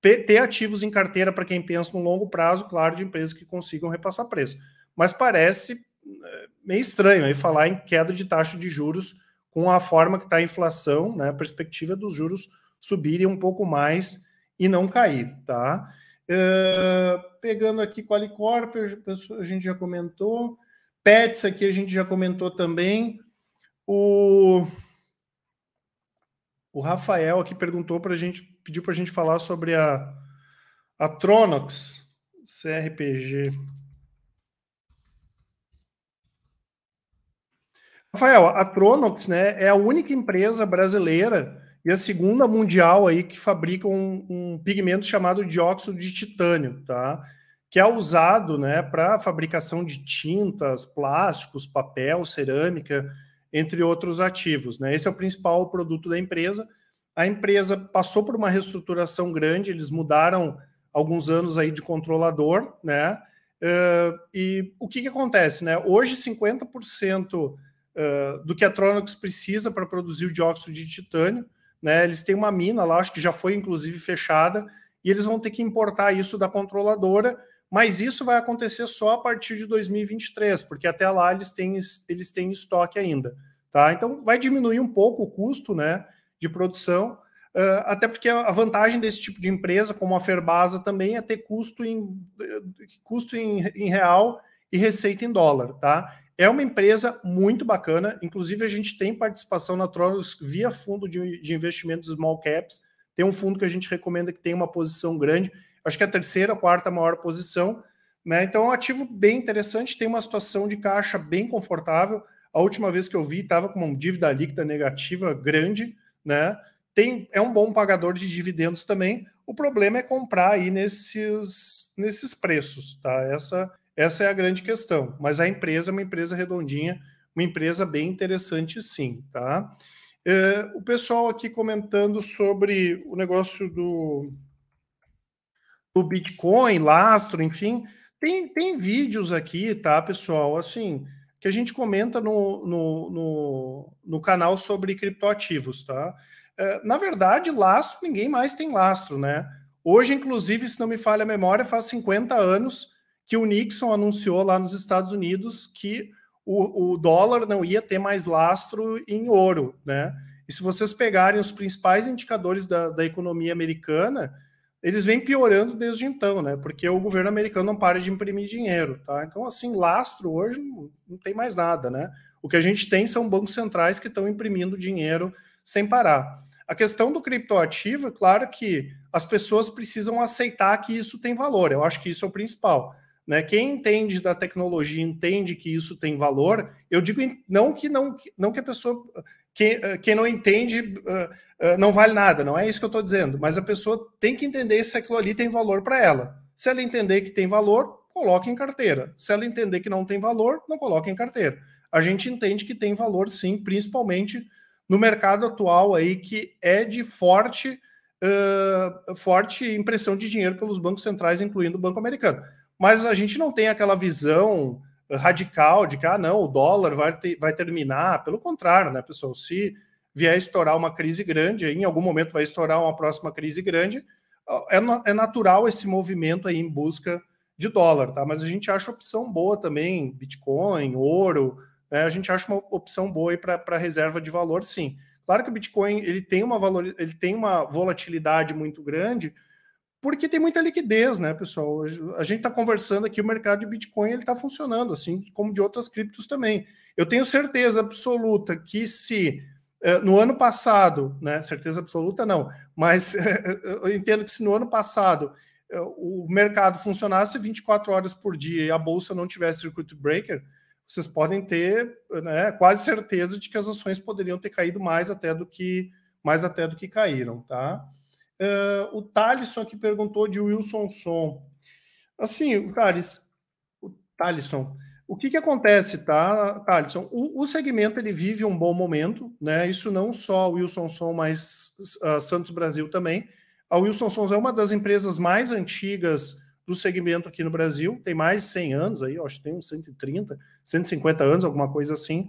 [SPEAKER 1] ter ativos em carteira para quem pensa no longo prazo, claro, de empresas que consigam repassar preço. Mas parece eh, meio estranho aí falar em queda de taxa de juros com a forma que está a inflação, né? A perspectiva dos juros subirem um pouco mais e não cair, tá? Uh, pegando aqui Qualicorp, a gente já comentou. Pets aqui a gente já comentou também. O o Rafael aqui perguntou para a gente, pediu para a gente falar sobre a, a Tronox CRPG. Rafael, a Tronox né, é a única empresa brasileira e a segunda mundial aí que fabrica um, um pigmento chamado dióxido de titânio, tá? Que é usado né, para fabricação de tintas, plásticos, papel, cerâmica entre outros ativos. Né? Esse é o principal produto da empresa. A empresa passou por uma reestruturação grande, eles mudaram alguns anos aí de controlador, né? Uh, e o que, que acontece, né? Hoje, 50% uh, eh, do que a Tronox precisa para produzir o dióxido de titânio, né? Eles têm uma mina lá, acho que já foi inclusive fechada, e eles vão ter que importar isso da controladora mas isso vai acontecer só a partir de 2023, porque até lá eles têm, eles têm estoque ainda. Tá? Então vai diminuir um pouco o custo né, de produção, uh, até porque a vantagem desse tipo de empresa, como a Ferbasa, também é ter custo em, custo em, em real e receita em dólar. Tá? É uma empresa muito bacana, inclusive a gente tem participação na Tronos via fundo de, de investimentos small caps, tem um fundo que a gente recomenda que tem uma posição grande acho que é a terceira ou quarta maior posição. Né? Então, é um ativo bem interessante, tem uma situação de caixa bem confortável. A última vez que eu vi, estava com uma dívida líquida negativa grande, né? Tem, é um bom pagador de dividendos também. O problema é comprar aí nesses, nesses preços, tá? Essa, essa é a grande questão. Mas a empresa é uma empresa redondinha, uma empresa bem interessante, sim, tá? É, o pessoal aqui comentando sobre o negócio do do Bitcoin, lastro, enfim. Tem, tem vídeos aqui, tá, pessoal? Assim, que a gente comenta no, no, no, no canal sobre criptoativos, tá? É, na verdade, lastro, ninguém mais tem lastro, né? Hoje, inclusive, se não me falha a memória, faz 50 anos que o Nixon anunciou lá nos Estados Unidos que o, o dólar não ia ter mais lastro em ouro, né? E se vocês pegarem os principais indicadores da, da economia americana, eles vêm piorando desde então, né? Porque o governo americano não para de imprimir dinheiro, tá? Então, assim, lastro hoje não, não tem mais nada, né? O que a gente tem são bancos centrais que estão imprimindo dinheiro sem parar. A questão do criptoativo, é claro que as pessoas precisam aceitar que isso tem valor. Eu acho que isso é o principal. Né? Quem entende da tecnologia entende que isso tem valor. Eu digo não que não, não que a pessoa quem, ah, quem não entende ah, ah, não vale nada, não é isso que eu estou dizendo. Mas a pessoa tem que entender se aquilo ali tem valor para ela. Se ela entender que tem valor, coloque em carteira. Se ela entender que não tem valor, não coloque em carteira. A gente entende que tem valor sim, principalmente no mercado atual aí que é de forte, uh, forte impressão de dinheiro pelos bancos centrais, incluindo o Banco Americano. Mas a gente não tem aquela visão radical de que ah, não, o dólar vai, ter, vai terminar. Pelo contrário, né, pessoal? Se vier estourar uma crise grande, em algum momento vai estourar uma próxima crise grande, é, é natural esse movimento aí em busca de dólar, tá? Mas a gente acha opção boa também, Bitcoin, ouro, né? A gente acha uma opção boa aí para reserva de valor, sim. Claro que o Bitcoin ele tem uma valor, ele tem uma volatilidade muito grande, porque tem muita liquidez, né, pessoal? A gente está conversando aqui, o mercado de Bitcoin ele está funcionando, assim como de outras criptos também. Eu tenho certeza absoluta que se eh, no ano passado, né, certeza absoluta não, mas eu entendo que se no ano passado eh, o mercado funcionasse 24 horas por dia e a bolsa não tivesse circuit breaker, vocês podem ter né, quase certeza de que as ações poderiam ter caído mais até do que mais até do que caíram, tá? Uh, o Thalisson aqui perguntou de Wilson Som. Assim, Thales, o Thalisson, o que, que acontece, tá, Thalisson? O, o, segmento ele vive um bom momento, né? Isso não só o Wilson Som, mas uh, Santos Brasil também. A Wilson Sons é uma das empresas mais antigas do segmento aqui no Brasil, tem mais de 100 anos aí, acho que tem uns 130, 150 anos, alguma coisa assim.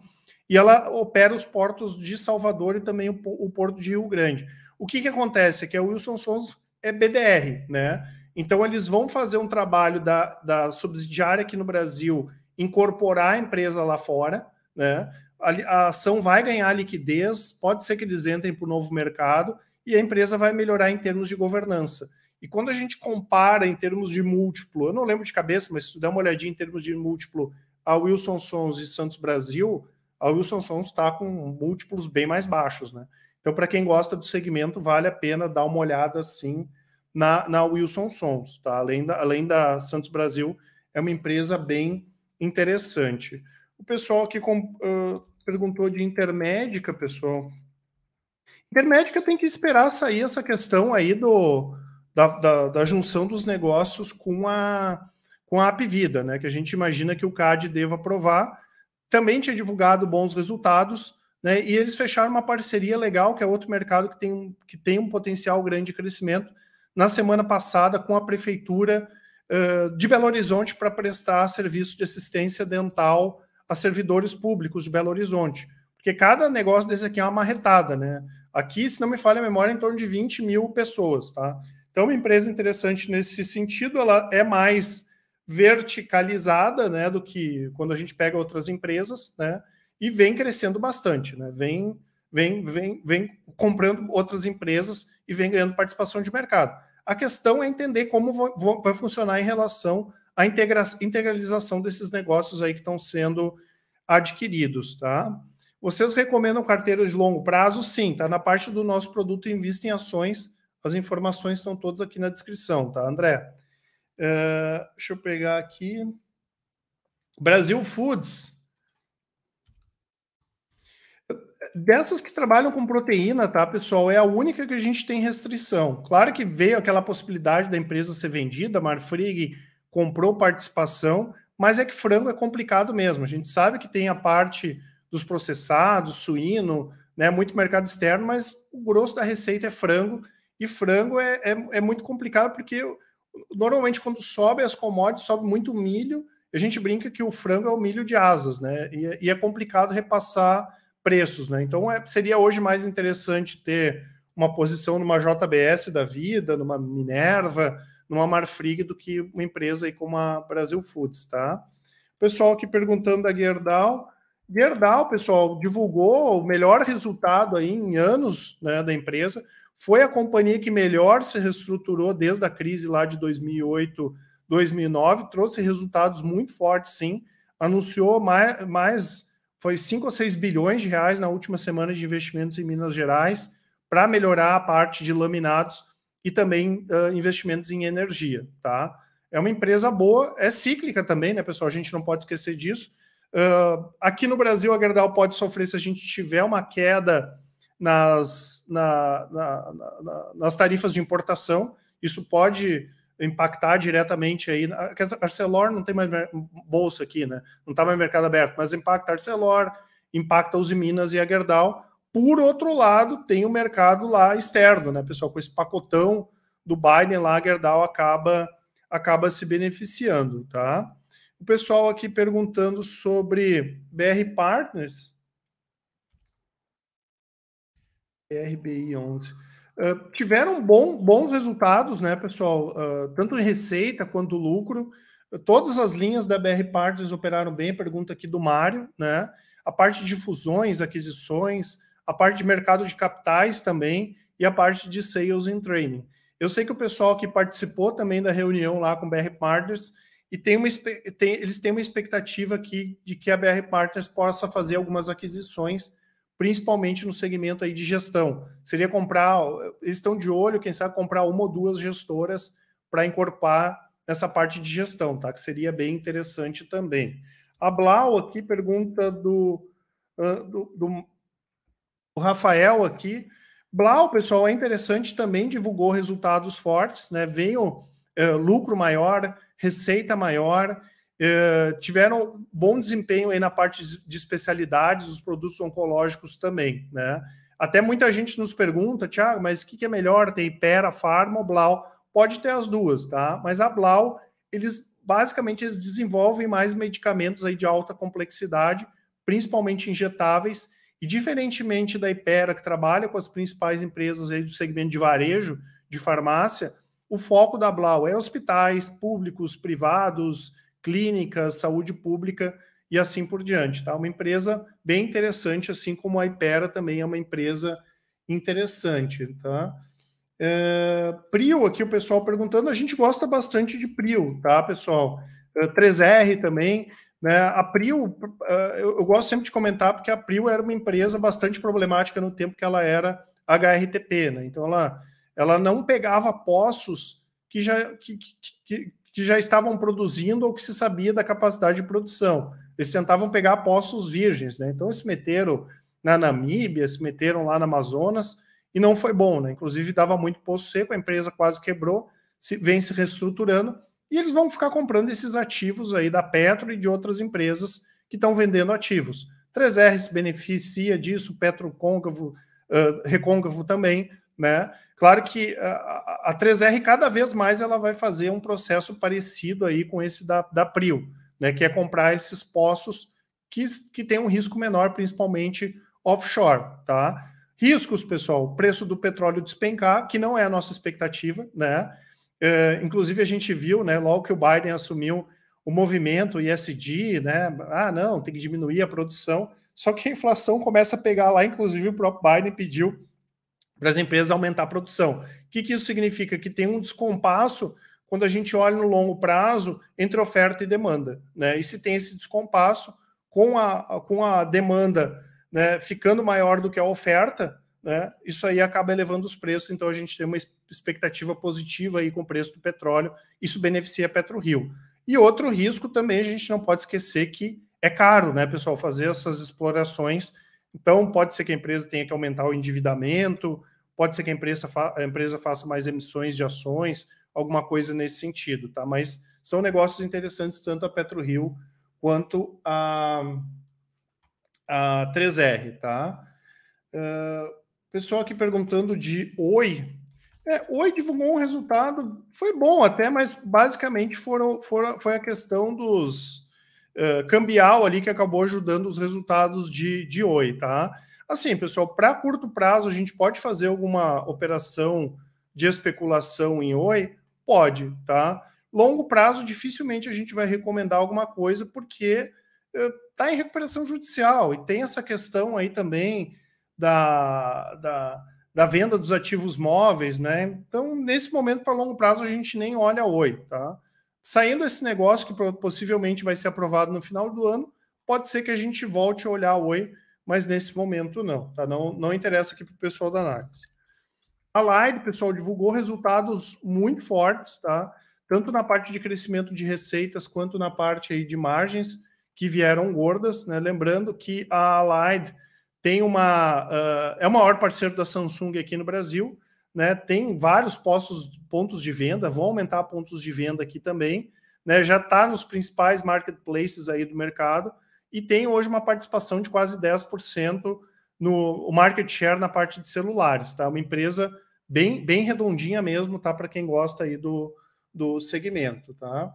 [SPEAKER 1] E ela opera os portos de Salvador e também o, o porto de Rio Grande. O que, que acontece é que a Wilson Sons é BDR, né? Então eles vão fazer um trabalho da, da subsidiária aqui no Brasil, incorporar a empresa lá fora, né? A, a ação vai ganhar liquidez, pode ser que eles entrem para o novo mercado e a empresa vai melhorar em termos de governança. E quando a gente compara em termos de múltiplo, eu não lembro de cabeça, mas se tu der uma olhadinha em termos de múltiplo, a Wilson Sons e Santos Brasil, a Wilson Sons está com múltiplos bem mais baixos, né? Então, para quem gosta do segmento, vale a pena dar uma olhada sim na, na Wilson Sons. Tá? Além, da, além da Santos Brasil, é uma empresa bem interessante. O pessoal que uh, perguntou de Intermédica, pessoal. Intermédica tem que esperar sair essa questão aí do, da, da, da, junção dos negócios com a, com a Vida, né? Que a gente imagina que o CAD deva aprovar. Também tinha divulgado bons resultados, né? E eles fecharam uma parceria legal, que é outro mercado que tem, que tem um potencial grande de crescimento, na semana passada com a Prefeitura uh, de Belo Horizonte para prestar serviço de assistência dental a servidores públicos de Belo Horizonte. Porque cada negócio desse aqui é uma marretada, né? Aqui, se não me falha a memória, é em torno de 20 mil pessoas, tá? Então, uma empresa interessante nesse sentido, ela é mais verticalizada, né, do que quando a gente pega outras empresas, né? e vem crescendo bastante, né? Vem, vem, vem, vem comprando outras empresas e vem ganhando participação de mercado. A questão é entender como vai funcionar em relação à integra integralização desses negócios aí que estão sendo adquiridos, tá? Vocês recomendam carteiras de longo prazo? Sim, tá na parte do nosso produto Invista em Ações. As informações estão todas aqui na descrição, tá, André? Uh, deixa eu pegar aqui. Brasil Foods. Dessas que trabalham com proteína, tá, pessoal? É a única que a gente tem restrição. Claro que veio aquela possibilidade da empresa ser vendida, a Marfrig comprou participação, mas é que frango é complicado mesmo. A gente sabe que tem a parte dos processados, suíno, né, muito mercado externo, mas o grosso da receita é frango, e frango é, é, é muito complicado porque normalmente quando sobe as commodities, sobe muito milho, a gente brinca que o frango é o milho de asas, né? E, é, e é complicado repassar preços, né? Então é, seria hoje mais interessante ter uma posição numa JBS da vida, numa Minerva, numa Marfrig do que uma empresa aí como a Brasil Foods, tá? Pessoal aqui perguntando da Gerdau. Gerdau, pessoal, divulgou o melhor resultado aí em anos né, da empresa. Foi a companhia que melhor se reestruturou desde a crise lá de 2008, 2009. Trouxe resultados muito fortes, sim. Anunciou mais, mais foi 5 ou 6 bilhões de reais na última semana de investimentos em Minas Gerais para melhorar a parte de laminados e também uh, investimentos em energia, tá? É uma empresa boa, é cíclica também, né, pessoal? A gente não pode esquecer disso. Uh, aqui no Brasil, a Gerdau pode sofrer se a gente tiver uma queda nas, na, na, na, nas tarifas de importação. Isso pode impactar diretamente aí. Arcelor não tem mais bolsa aqui, né? Não está mais mercado aberto, mas impacta Arcelor, impacta os Minas e a Gerdau. Por outro lado, tem o mercado lá externo, né, pessoal? Com esse pacotão do Biden lá, a Gerdau acaba, acaba se beneficiando, tá? O pessoal aqui perguntando sobre BR Partners. RBI 11. Ah, tiveram bom, bons resultados, né, pessoal? Uh, tanto em receita quanto lucro. todas as linhas da BR Partners operaram bem, pergunta aqui do Mário, né? A parte de fusões, aquisições, a parte de mercado de capitais também e a parte de sales and training. Eu sei que o pessoal que participou também da reunião lá com BR Partners e tem uma, tem, eles têm uma expectativa aqui de que a BR Partners possa fazer algumas aquisições principalmente no segmento aí de gestão. Seria comprar, eles estão de olho, quem sabe comprar uma ou duas gestoras para encorpar essa parte de gestão, tá? Que seria bem interessante também. A Blau aqui pergunta do, do, do, do Rafael aqui. Blau, pessoal, é interessante também, divulgou resultados fortes, né? Veio é, lucro maior, receita maior, é, tiveram bom desempenho aí na parte de especialidades, os produtos oncológicos também, né? Até muita gente nos pergunta, Tiago, mas o que, que, é melhor, tem Ipera, Farma ou Blau? Pode ter as duas, tá? Mas a Blau, eles basicamente eles desenvolvem mais medicamentos aí de alta complexidade, principalmente injetáveis, e diferentemente da Ipera, que trabalha com as principais empresas aí do segmento de varejo, de farmácia, o foco da Blau é hospitais públicos, privados, clínicas, saúde pública e assim por diante. Tá? Uma empresa bem interessante, assim como a Ipera também é uma empresa interessante. Tá? É, Prio, aqui o pessoal perguntando, a gente gosta bastante de Prio, tá, pessoal? 3R é, também. Né? A Prio, é, eu gosto sempre de comentar, porque a Prio era uma empresa bastante problemática no tempo que ela era HRTP, né? Então ela, ela não pegava poços que já que, que, que já estavam produzindo ou que se sabia da capacidade de produção. Eles tentavam pegar poços virgens, né? Então, se meteram na Namíbia, se meteram lá na Amazonas e não foi bom, né? Inclusive, dava muito poço seco, a empresa quase quebrou, se, vem se reestruturando e eles vão ficar comprando esses ativos aí da Petro e de outras empresas que estão vendendo ativos. 3R se beneficia disso, Petrocôncavo, uh, Recôncavo também né? Claro que eh, a, a 3R cada vez mais ela vai fazer um processo parecido aí com esse da, da Prio, né? Que é comprar esses poços que, que tem um risco menor, principalmente offshore, tá? Riscos, pessoal, o preço do petróleo despencar, que não é a nossa expectativa, né? É, inclusive a gente viu, né, logo que o Biden assumiu o movimento ISD, né? Ah, não, tem que diminuir a produção. Só que a inflação começa a pegar lá, inclusive o próprio Biden pediu para as empresas aumentar a produção. O que, que isso significa? Que tem um descompasso quando a gente olha no longo prazo entre oferta e demanda. Né? E se tem esse descompasso com a, com a demanda né, ficando maior do que a oferta, né, isso aí acaba elevando os preços, então a gente tem uma expectativa positiva aí com o preço do petróleo, isso beneficia a PetroRio. E outro risco também a gente não pode esquecer que é caro, né, pessoal, fazer essas explorações então, pode ser que a empresa tenha que aumentar o endividamento, pode ser que a empresa, fa a empresa faça mais emissões de ações, alguma coisa nesse sentido, tá? Mas são negócios interessantes tanto a PetroRio quanto a, a 3R, tá? Uh, pessoal aqui perguntando de Oi. É, Oi divulgou um resultado, foi bom até, mas basicamente foram, foram, foi a questão dos eh, cambial ali que acabou ajudando os resultados de, de Oi, tá? Assim, pessoal, para curto prazo a gente pode fazer alguma operação de especulação em Oi? Pode, tá? Longo prazo, dificilmente a gente vai recomendar alguma coisa, porque está eh, uh, em recuperação judicial e tem essa questão aí também da, da, da venda dos ativos móveis, né? Então, nesse momento, para longo prazo, a gente nem olha oi, tá? saindo esse negócio que possivelmente vai ser aprovado no final do ano, pode ser que a gente volte a olhar Oi, mas nesse momento não, tá? Não, não interessa aqui para o pessoal da análise. A Live, pessoal, divulgou resultados muito fortes, tá? Tanto na parte de crescimento de receitas quanto na parte aí de margens que vieram gordas, né? Lembrando que a Live tem uma uh, é o maior parceiro da Samsung aqui no Brasil né? Tem vários postos, pontos de venda, vão aumentar pontos de venda aqui também, né? Já está nos principais marketplaces aí do mercado e tem hoje uma participação de quase 10% no market share na parte de celulares, tá? Uma empresa bem, bem redondinha mesmo, tá? Para quem gosta aí do, do segmento, tá?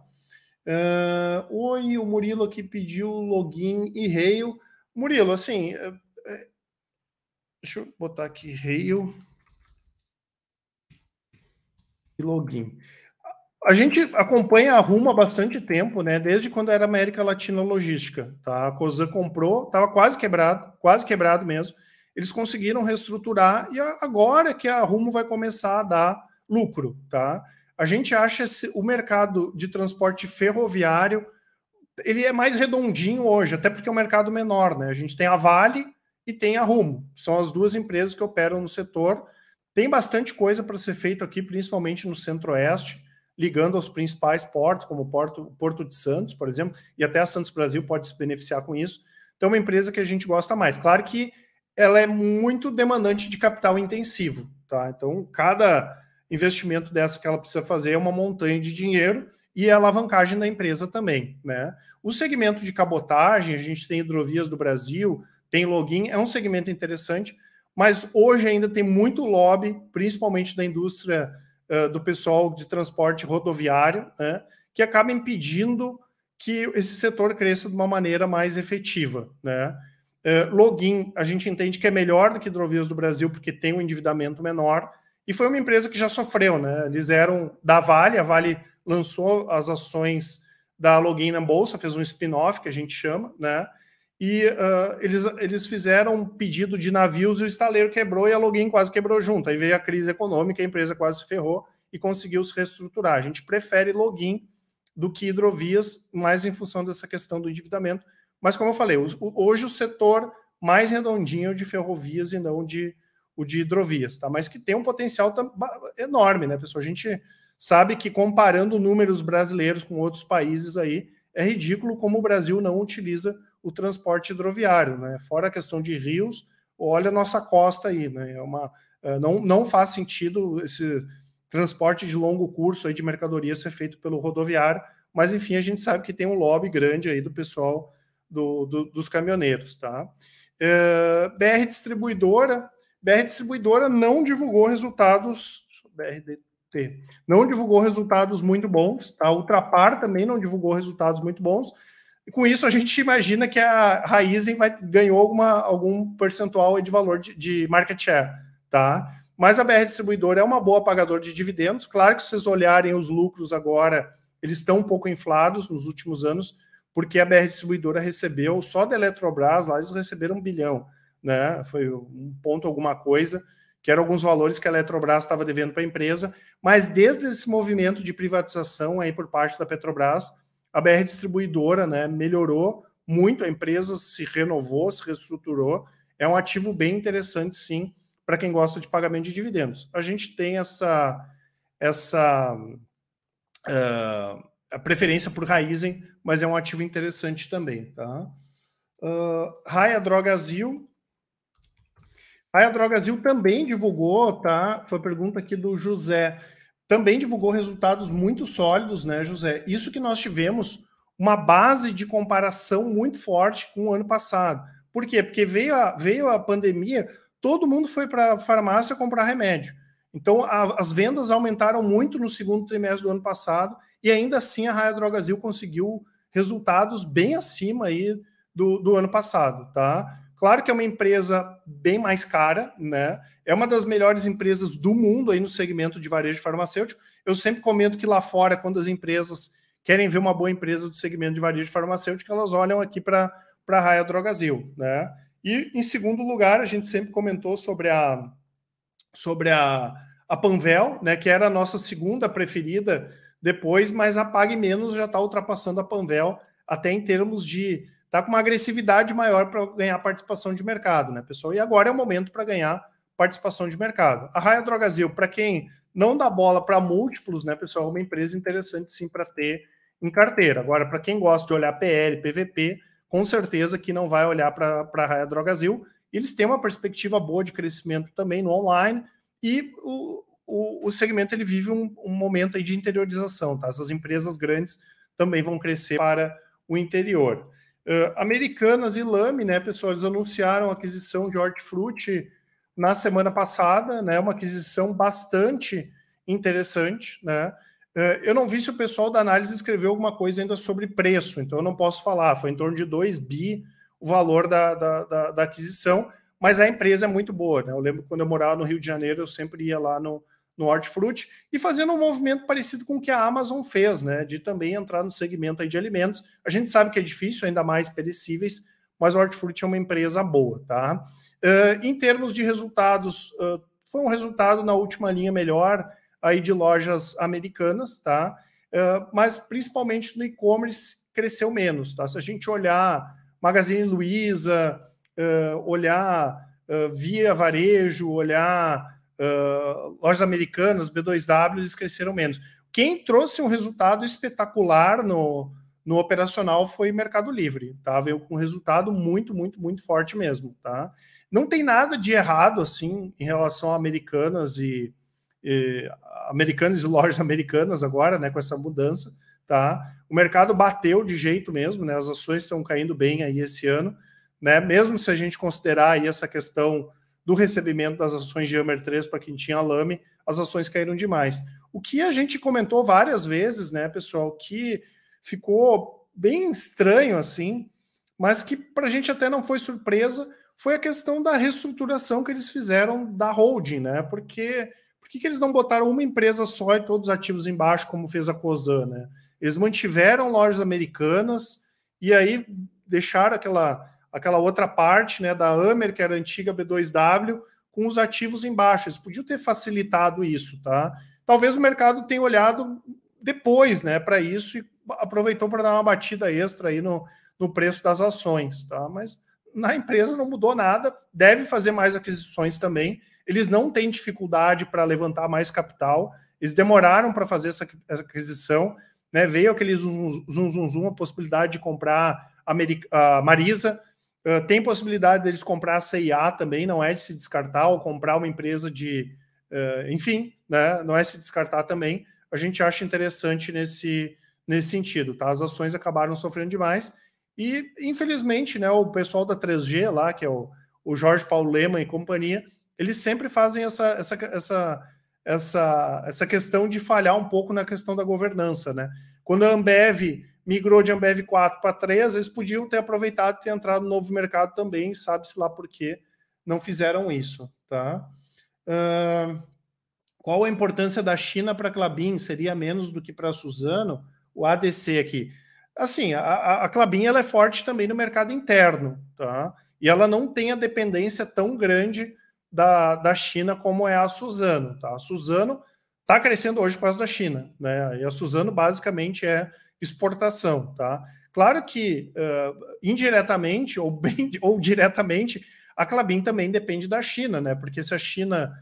[SPEAKER 1] Uh, oi, o Murilo aqui pediu login e rail. Murilo, assim, eh, eh, deixa eu botar aqui rail e login. A gente acompanha a Rumo há bastante tempo, né? Desde quando era América Latina Logística, tá? A Cosan comprou, estava quase quebrado, quase quebrado mesmo. Eles conseguiram reestruturar e agora que a Rumo vai começar a dar lucro, tá? A gente acha esse, o mercado de transporte ferroviário ele é mais redondinho hoje, até porque é um mercado menor, né? A gente tem a Vale e tem a Rumo, são as duas empresas que operam no setor tem bastante coisa para ser feito aqui, principalmente no centro-oeste, ligando aos principais portos, como o Porto, Porto de Santos, por exemplo, e até a Santos Brasil pode se beneficiar com isso. Então, é uma empresa que a gente gosta mais. Claro que ela é muito demandante de capital intensivo, tá? Então, cada investimento dessa que ela precisa fazer é uma montanha de dinheiro e a é alavancagem da empresa também, né? O segmento de cabotagem, a gente tem hidrovias do Brasil, tem login, é um segmento interessante, mas hoje ainda tem muito lobby, principalmente da indústria uh, do pessoal de transporte rodoviário, né, que acaba impedindo que esse setor cresça de uma maneira mais efetiva. Né? Uh, login, a gente entende que é melhor do que Hidrovias do Brasil, porque tem um endividamento menor, e foi uma empresa que já sofreu, né? Eles eram da Vale, a Vale lançou as ações da Login na Bolsa, fez um spin-off, que a gente chama, né? e uh, eles, eles fizeram um pedido de navios e o estaleiro quebrou e a Login quase quebrou junto. Aí veio a crise econômica, a empresa quase se ferrou e conseguiu se reestruturar. A gente prefere Login do que hidrovias, mais em função dessa questão do endividamento. Mas, como eu falei, o, hoje o setor mais redondinho é o de ferrovias e não de, o de hidrovias, tá? mas que tem um potencial enorme, né, pessoal? A gente sabe que comparando números brasileiros com outros países aí, é ridículo como o Brasil não utiliza o transporte hidroviário, né? Fora a questão de rios, olha a nossa costa aí, né? É uma, é, não, não faz sentido esse transporte de longo curso aí de mercadoria ser feito pelo rodoviário, mas enfim, a gente sabe que tem um lobby grande aí do pessoal do, do dos caminhoneiros, tá? É, BR Distribuidora, BR Distribuidora não divulgou resultados, BRDT, não divulgou resultados muito bons, tá? Ultrapar também não divulgou resultados muito bons, e com isso, a gente imagina que a Raizen vai, ganhou alguma, algum percentual de valor de, de market share, tá? Mas a BR Distribuidora é uma boa pagadora de dividendos. Claro que se vocês olharem os lucros agora, eles estão um pouco inflados nos últimos anos, porque a BR Distribuidora recebeu, só da Eletrobras, lá eles receberam um bilhão, né? Foi um ponto alguma coisa, que eram alguns valores que a Eletrobras estava devendo para a empresa, mas desde esse movimento de privatização aí por parte da Petrobras, a BR Distribuidora né, melhorou muito, a empresa se renovou, se reestruturou. É um ativo bem interessante, sim, para quem gosta de pagamento de dividendos. A gente tem essa, essa uh, a preferência por Raizen, mas é um ativo interessante também. Tá? Uh, Raia Drogazil. Raia Drogazil também divulgou, tá? Foi pergunta aqui do José também divulgou resultados muito sólidos, né, José? Isso que nós tivemos uma base de comparação muito forte com o ano passado. Por quê? Porque veio a, veio a pandemia, todo mundo foi para a farmácia comprar remédio. Então, a, as vendas aumentaram muito no segundo trimestre do ano passado, e ainda assim a Raia Drogazil conseguiu resultados bem acima aí do, do ano passado, tá? Claro que é uma empresa bem mais cara, né? É uma das melhores empresas do mundo aí no segmento de varejo farmacêutico. Eu sempre comento que lá fora, quando as empresas querem ver uma boa empresa do segmento de varejo farmacêutico, elas olham aqui para a Raia Drogasil. né? E em segundo lugar, a gente sempre comentou sobre a sobre a, a Panvel, né, que era a nossa segunda preferida depois, mas a Pague Menos já está ultrapassando a Panvel até em termos de tá com uma agressividade maior para ganhar participação de mercado, né, pessoal? E agora é o momento para ganhar participação de mercado. A Raia Drogazil, para quem não dá bola para múltiplos, né, pessoal, é uma empresa interessante sim para ter em carteira. Agora, para quem gosta de olhar PL, PVP, com certeza que não vai olhar para a Raia Drogazil. Eles têm uma perspectiva boa de crescimento também no online e o, o, o segmento ele vive um, um momento de interiorização, tá? Essas empresas grandes também vão crescer para o interior. Uh, Americanas e Lame, né, pessoal, eles anunciaram a aquisição de hortifruti na semana passada, né? Uma aquisição bastante interessante, né? Eh, eu não vi se o pessoal da análise escreveu alguma coisa ainda sobre preço, então eu não posso falar. Foi em torno de 2 bi o valor da, da, da, da aquisição, mas a empresa é muito boa. Né? Eu lembro quando eu morava no Rio de Janeiro, eu sempre ia lá no, no Hortifruti e fazendo um movimento parecido com o que a Amazon fez, né? De também entrar no segmento de alimentos. A gente sabe que é difícil, ainda mais perecíveis, mas o Hortifruti é uma empresa boa, tá? Uh, em termos de resultados, uh, foi um resultado na última linha melhor aí de lojas americanas, tá? Uh, mas principalmente no e-commerce cresceu menos, tá? Se a gente olhar Magazine Luiza, olhar Via Varejo, olhar lojas americanas, B2W, eles cresceram menos. Quem trouxe um resultado espetacular no, no operacional foi Mercado Livre, tá? Veio com um resultado muito, muito, muito forte mesmo, tá? Não tem nada de errado, assim, em relação a americanas e, e americanas e lojas americanas agora, né, com essa mudança, tá? O mercado bateu de jeito mesmo, né? As ações estão caindo bem aí esse ano, né? Mesmo se a gente considerar aí essa questão do recebimento das ações de Hammer 3 para quem tinha Lame, as ações caíram demais. O que a gente comentou várias vezes, né, pessoal, que ficou bem estranho assim, mas que para a gente até não foi surpresa, foi a questão da reestruturação que eles fizeram da holding, né? Porque por que, eles não botaram uma empresa só e todos os ativos embaixo, como fez a Cosan, né? Eles mantiveram lojas americanas e aí deixaram aquela, aquela outra parte né, da Amer, que era a antiga B2W, com os ativos embaixo. Eles podiam ter facilitado isso, tá? Talvez o mercado tenha olhado depois né, para isso e aproveitou para dar uma batida extra aí no, no preço das ações, tá? Mas na empresa não mudou nada, deve fazer mais aquisições também. Eles não têm dificuldade para levantar mais capital, eles demoraram para fazer essa aquisição, né? Veio aquele zoom, zoom, zoom, a possibilidade de comprar a Marisa, uh, tem possibilidade deles comprar a CIA também, não é de se descartar, ou comprar uma empresa de. Uh, enfim, né? não é se descartar também. A gente acha interessante nesse, nesse sentido, tá? As ações acabaram sofrendo demais e, infelizmente, né, o pessoal da 3G lá, que é o, o Jorge Paulo Lema e companhia, eles sempre fazem essa, essa, essa, essa, essa questão de falhar um pouco na questão da governança, né? Quando a Ambev migrou de Ambev 4 para 3, eles podiam ter aproveitado e ter entrado no novo mercado também, sabe-se lá por que não fizeram isso, tá? Uh, qual a importância da China para a Clabin? Seria menos do que para a Suzano? o ADC aqui. Assim, a, a Clabin ela é forte também no mercado interno, tá? E ela não tem a dependência tão grande da, da China como é a Suzano, tá? A Suzano está crescendo hoje por causa da China, né? E a Suzano basicamente é exportação, tá? Claro que uh, indiretamente ou, bem, ou diretamente a Clabin também depende da China, né? Porque se a China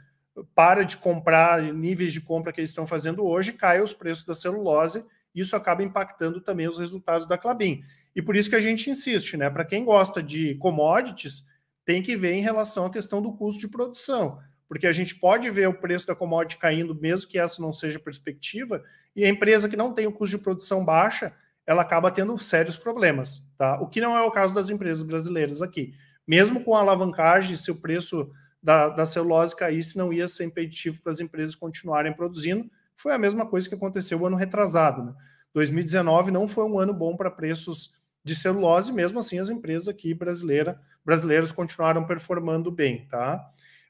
[SPEAKER 1] para de comprar níveis de compra que eles estão fazendo hoje, cai os preços da celulose isso acaba impactando também os resultados da Clabin. E por isso que a gente insiste, né? Para quem gosta de commodities, tem que ver em relação à questão do custo de produção, porque a gente pode ver o preço da commodity caindo, mesmo que essa não seja a perspectiva, e a empresa que não tem o custo de produção baixa, ela acaba tendo sérios problemas, tá? O que não é o caso das empresas brasileiras aqui. Mesmo com a alavancagem, se o preço da, da celulose caísse, não ia ser impeditivo para as empresas continuarem produzindo, foi a mesma coisa que aconteceu o ano retrasado. Né? 2019 não foi um ano bom para preços de celulose, mesmo assim as empresas aqui brasileira, brasileiras continuaram performando bem, tá?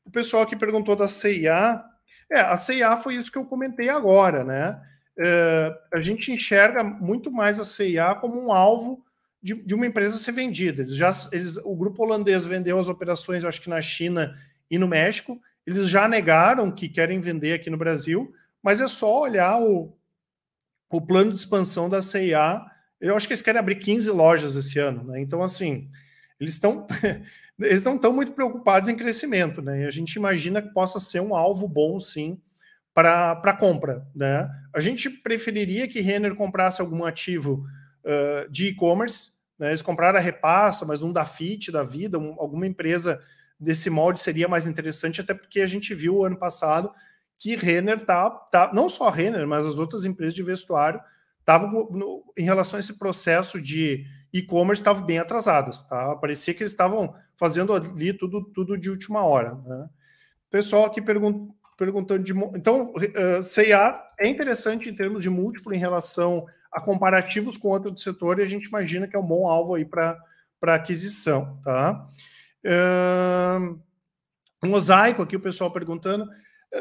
[SPEAKER 1] O pessoal que perguntou da CIA, é, a CIA foi isso que eu comentei agora, né? É, a gente enxerga muito mais a CIA como um alvo de, de, uma empresa ser vendida. Eles já, eles, o grupo holandês vendeu as operações, acho que na China e no México. Eles já negaram que querem vender aqui no Brasil, mas é só olhar o, o plano de expansão da CIA. Eu acho que eles querem abrir 15 lojas esse ano, né? Então, assim, eles estão eles não estão muito preocupados em crescimento, né? E a gente imagina que possa ser um alvo bom, sim, para compra, né? A gente preferiria que Renner comprasse algum ativo uh, de e-commerce, né? Eles compraram a repassa, mas não da Fit, da vida, um, alguma empresa desse molde seria mais interessante, até porque a gente viu ano passado que Renner tá, tá não só Renner, mas as outras empresas de vestuário estavam em relação a esse processo de e-commerce estavam bem atrasadas, tá? Parecia que eles estavam fazendo ali tudo tudo de última hora. Né? Pessoal aqui pergun perguntando de então uh, eh, CIA é interessante em termos de múltiplo em relação a comparativos com outros setores. a gente imagina que é um bom alvo aí para para aquisição, tá? Uh, mosaico aqui o pessoal perguntando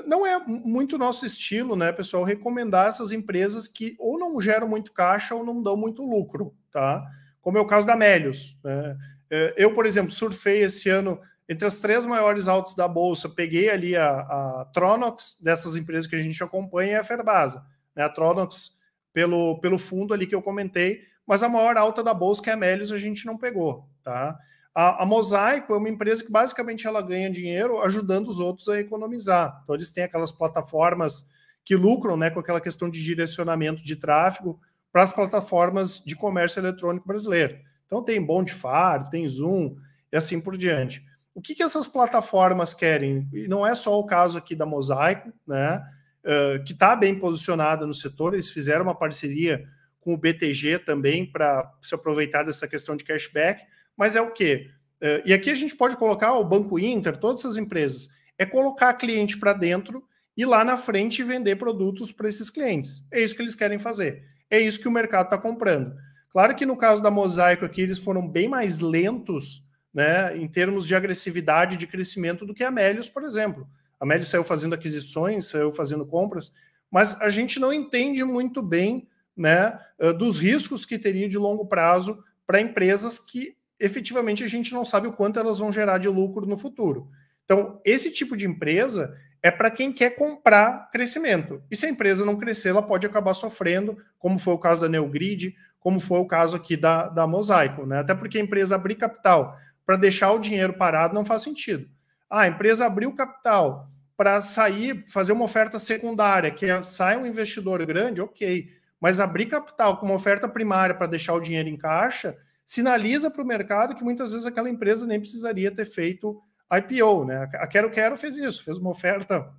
[SPEAKER 1] não é muito nosso estilo, né, pessoal, recomendar essas empresas que ou não geram muito caixa ou não dão muito lucro, tá? Como é o caso da Melios. Né? É, eu, por exemplo, surfei esse ano entre as três maiores altas da bolsa, peguei ali a, a Tronox, dessas empresas que a gente acompanha, e a Ferbasa. Né? A Tronox, pelo, pelo fundo ali que eu comentei, mas a maior alta da bolsa, que é a Melios, a gente não pegou, tá? A, a, Mosaico é uma empresa que basicamente ela ganha dinheiro ajudando os outros a economizar. Então eles têm aquelas plataformas que lucram, né, com aquela questão de direcionamento de tráfego para as plataformas de comércio eletrônico brasileiro. Então tem Bondifar, tem Zoom e assim por diante. O que, que essas plataformas querem? E não é só o caso aqui da Mosaico, né, uh, que está bem posicionada no setor. Eles fizeram uma parceria com o BTG também para se aproveitar dessa questão de cashback mas é o quê? Eh, e aqui a gente pode colocar o Banco Inter, todas essas empresas. É colocar cliente para dentro e lá na frente vender produtos para esses clientes. É isso que eles querem fazer. É isso que o mercado está comprando. Claro que no caso da Mosaico aqui, eles foram bem mais lentos né, em termos de agressividade de crescimento do que a Melius, por exemplo. A Melius saiu fazendo aquisições, saiu fazendo compras, mas a gente não entende muito bem né, eh, dos riscos que teria de longo prazo para empresas que efetivamente a gente não sabe o quanto elas vão gerar de lucro no futuro. Então, esse tipo de empresa é para quem quer comprar crescimento. E se a empresa não crescer, ela pode acabar sofrendo, como foi o caso da Neogrid, como foi o caso aqui da, da Mosaico. Né? Até porque a empresa abrir capital para deixar o dinheiro parado não faz sentido. Ah, a empresa abriu capital para sair, fazer uma oferta secundária, que é, sai um investidor grande, ok. Mas abrir capital com uma oferta primária para deixar o dinheiro em caixa, sinaliza para o mercado que muitas vezes aquela empresa nem precisaria ter feito IPO, né? A Quero Quero fez isso, fez uma oferta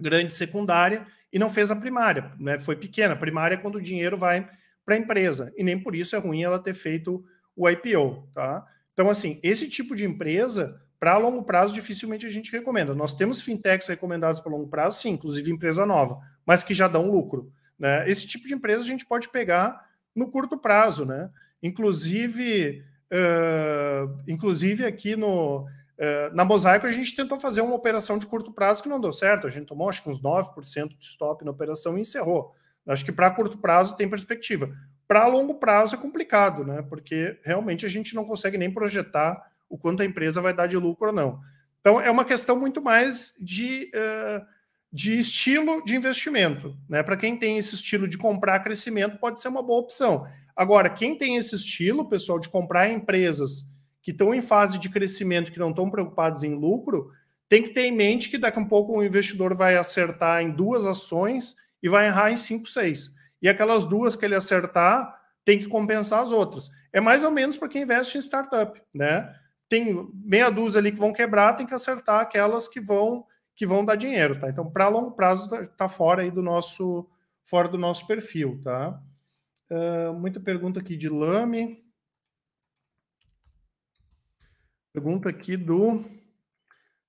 [SPEAKER 1] grande secundária e não fez a primária, né? Foi pequena. A primária é quando o dinheiro vai para a empresa e nem por isso é ruim ela ter feito o IPO, tá? Então, assim, esse tipo de empresa, para longo prazo, dificilmente a gente recomenda. Nós temos fintechs recomendados para longo prazo, sim, inclusive empresa nova, mas que já dão lucro. Né? Esse tipo de empresa a gente pode pegar no curto prazo, né? Inclusive, uh, inclusive aqui no, uh, na Mosaico, a gente tentou fazer uma operação de curto prazo que não deu certo. A gente tomou acho que uns 9% de stop na operação e encerrou. Acho que para curto prazo tem perspectiva. Para longo prazo é complicado, né? Porque realmente a gente não consegue nem projetar o quanto a empresa vai dar de lucro ou não. Então é uma questão muito mais de, uh, de estilo de investimento. Né? Para quem tem esse estilo de comprar crescimento, pode ser uma boa opção. Agora, quem tem esse estilo, pessoal, de comprar empresas que estão em fase de crescimento, que não estão preocupados em lucro, tem que ter em mente que daqui a pouco o investidor vai acertar em duas ações e vai errar em cinco, seis. E aquelas duas que ele acertar, tem que compensar as outras. É mais ou menos para quem investe em startup, né? Tem meia dúzia ali que vão quebrar, tem que acertar aquelas que vão que vão dar dinheiro, tá? Então, para longo prazo tá, tá fora aí do nosso fora do nosso perfil, tá? Uh, muita pergunta aqui de Lame. Pergunta aqui do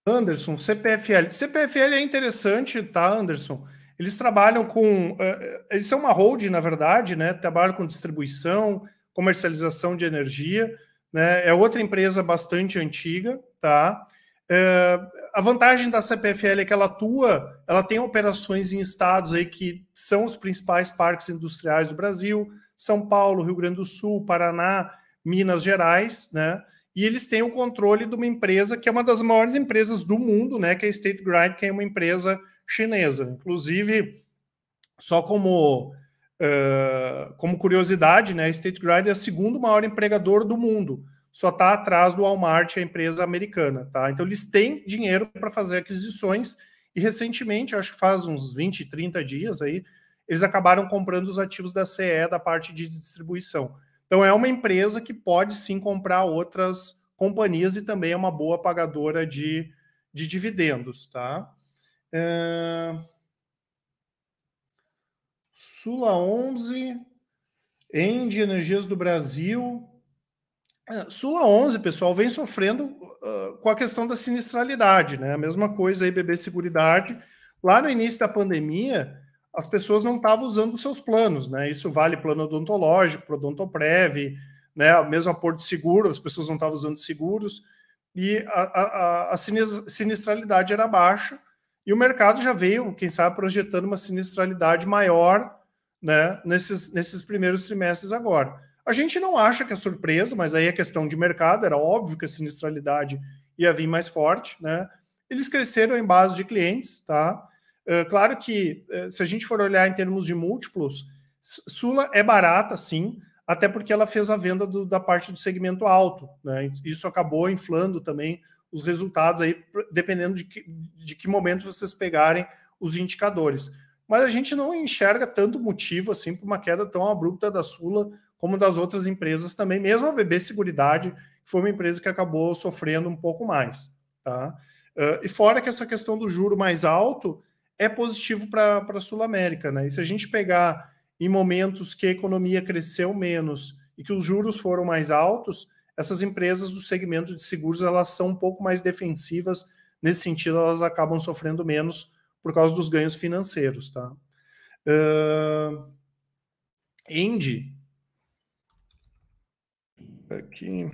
[SPEAKER 1] Anderson, CPFL. CPFL é interessante, tá, Anderson? Eles trabalham com. Uh, ah, eles ah, são é uma holding, na verdade, né? Trabalham com distribuição, comercialização de energia. Né? É outra empresa bastante antiga, tá? É, a vantagem da CPFL é que ela atua, ela tem operações em estados aí que são os principais parques industriais do Brasil, São Paulo, Rio Grande do Sul, Paraná, Minas Gerais, né? E eles têm o controle de uma empresa que é uma das maiores empresas do mundo, né? Que é a State Grind, que é uma empresa chinesa. Inclusive, só como uh, como curiosidade, né? A State Grind é o segundo maior empregador do mundo só está atrás do Walmart, a empresa americana, tá? Então eles têm dinheiro para fazer aquisições e recentemente, acho que faz uns 20, 30 dias aí, eles acabaram comprando os ativos da CE da parte de distribuição. Então é uma empresa que pode sim comprar outras companhias e também é uma boa pagadora de, de dividendos, tá? É... Sula 11, End Energias do Brasil, é, Sula 11, pessoal, vem sofrendo uh, com a questão da sinistralidade, né? A mesma coisa aí, bebê Seguridade. Lá no início da pandemia, as pessoas não estavam usando os seus planos, né? Isso vale plano odontológico, Prodontoprev, né? Mesmo a Porto Seguro, as pessoas não estavam usando seguros. E a, a, a sinistralidade era baixa. E o mercado já veio, quem sabe, projetando uma sinistralidade maior, né? Nesses, nesses primeiros trimestres agora. A gente não acha que é surpresa, mas aí é questão de mercado, era óbvio que a sinistralidade ia vir mais forte, né? Eles cresceram em base de clientes, tá? Eh, claro que eh, se a gente for olhar em termos de múltiplos, Sula é barata, sim, até porque ela fez a venda do, da parte do segmento alto, né? Isso acabou inflando também os resultados aí, dependendo de que, de que momento vocês pegarem os indicadores. Mas a gente não enxerga tanto motivo assim para uma queda tão abrupta da Sula como das outras empresas também, mesmo a BB Seguridade, que foi uma empresa que acabou sofrendo um pouco mais. Tá? Uh, e fora que essa questão do juro mais alto é positivo para a Sul América. Né? E se a gente pegar em momentos que a economia cresceu menos e que os juros foram mais altos, essas empresas do segmento de seguros elas são um pouco mais defensivas nesse sentido elas acabam sofrendo menos por causa dos ganhos financeiros, tá? Uh, ah, Andy aqui.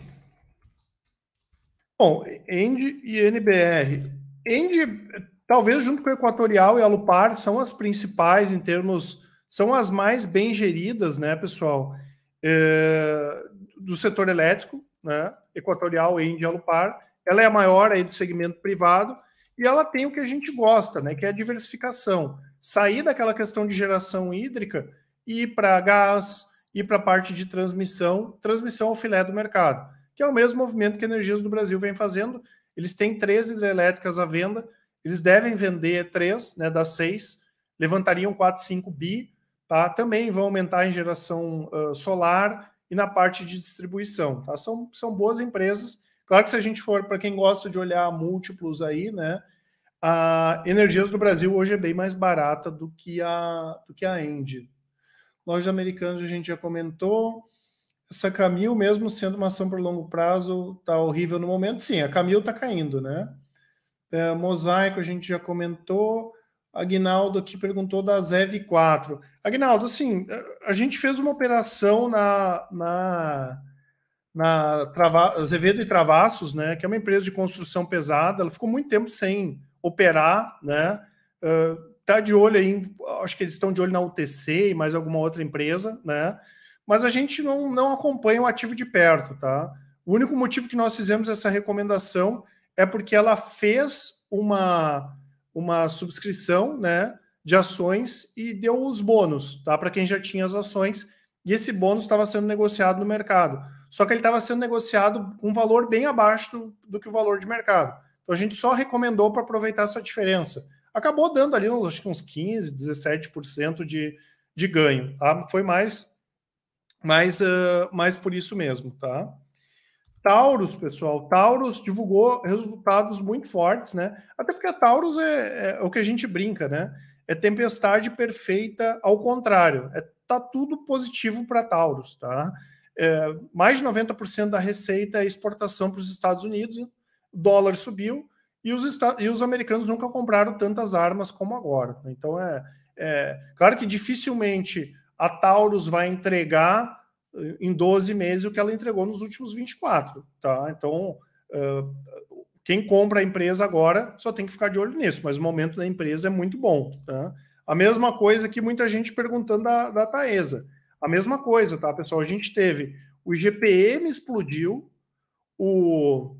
[SPEAKER 1] Bom, END e NBR. END, talvez junto com a Equatorial e a Lupar, são as principais em termos, são as mais bem geridas, né, pessoal, é, do setor elétrico, né, Equatorial, END e Alupar. Ela é a maior aí do segmento privado e ela tem o que a gente gosta, né, que é a diversificação. Sair daquela questão de geração hídrica e ir para gás, e para a parte de transmissão, transmissão ao filé do mercado, que é o mesmo movimento que a Energias do Brasil vem fazendo. Eles têm três hidrelétricas à venda, eles devem vender três né, das seis, levantariam 4, 5 bi, tá? também vão aumentar em geração uh, solar e na parte de distribuição. Tá? São, são boas empresas. Claro que se a gente for para quem gosta de olhar múltiplos aí, né? A Energias do Brasil hoje é bem mais barata do que a do que a End, Lojas americanas a gente já comentou. Essa Camil, mesmo sendo uma ação por longo prazo, está horrível no momento. Sim, a Camil está caindo, né? É, Mosaico a gente já comentou. Agnaldo aqui perguntou da ZEV 4. Agnaldo, assim, a gente fez uma operação na, na, na Trava, Azevedo e Travassos, né? Que é uma empresa de construção pesada. Ela ficou muito tempo sem operar, né? Uh, tá de olho aí, acho que eles estão de olho na UTC e mais alguma outra empresa, né? Mas a gente não, não acompanha o ativo de perto, tá? O único motivo que nós fizemos essa recomendação é porque ela fez uma, uma subscrição, né? De ações e deu os bônus, tá? Para quem já tinha as ações. E esse bônus estava sendo negociado no mercado. Só que ele estava sendo negociado com um valor bem abaixo do, do que o valor de mercado. Então a gente só recomendou para aproveitar essa diferença acabou dando ali uns, acho que uns 15, 17% de, de ganho, tá? Foi mais, mais, uh, mais por isso mesmo, tá? Taurus, pessoal, Taurus divulgou resultados muito fortes, né? Até porque a Taurus é, é, o que a gente brinca, né? É tempestade perfeita ao contrário. É, tá tudo positivo para Taurus, tá? É, mais de 90% da receita é exportação para os Estados Unidos, dólar subiu, e os, e os americanos nunca compraram tantas armas como agora. Então é, é claro que dificilmente a Taurus vai entregar eh, em 12 meses o que ela entregou nos últimos 24. Tá? Então, uh, quem compra a empresa agora só tem que ficar de olho nisso, mas o momento da empresa é muito bom. Tá? A mesma coisa que muita gente perguntando da, da Taesa. A mesma coisa, tá, pessoal? A gente teve o IGPM explodiu, o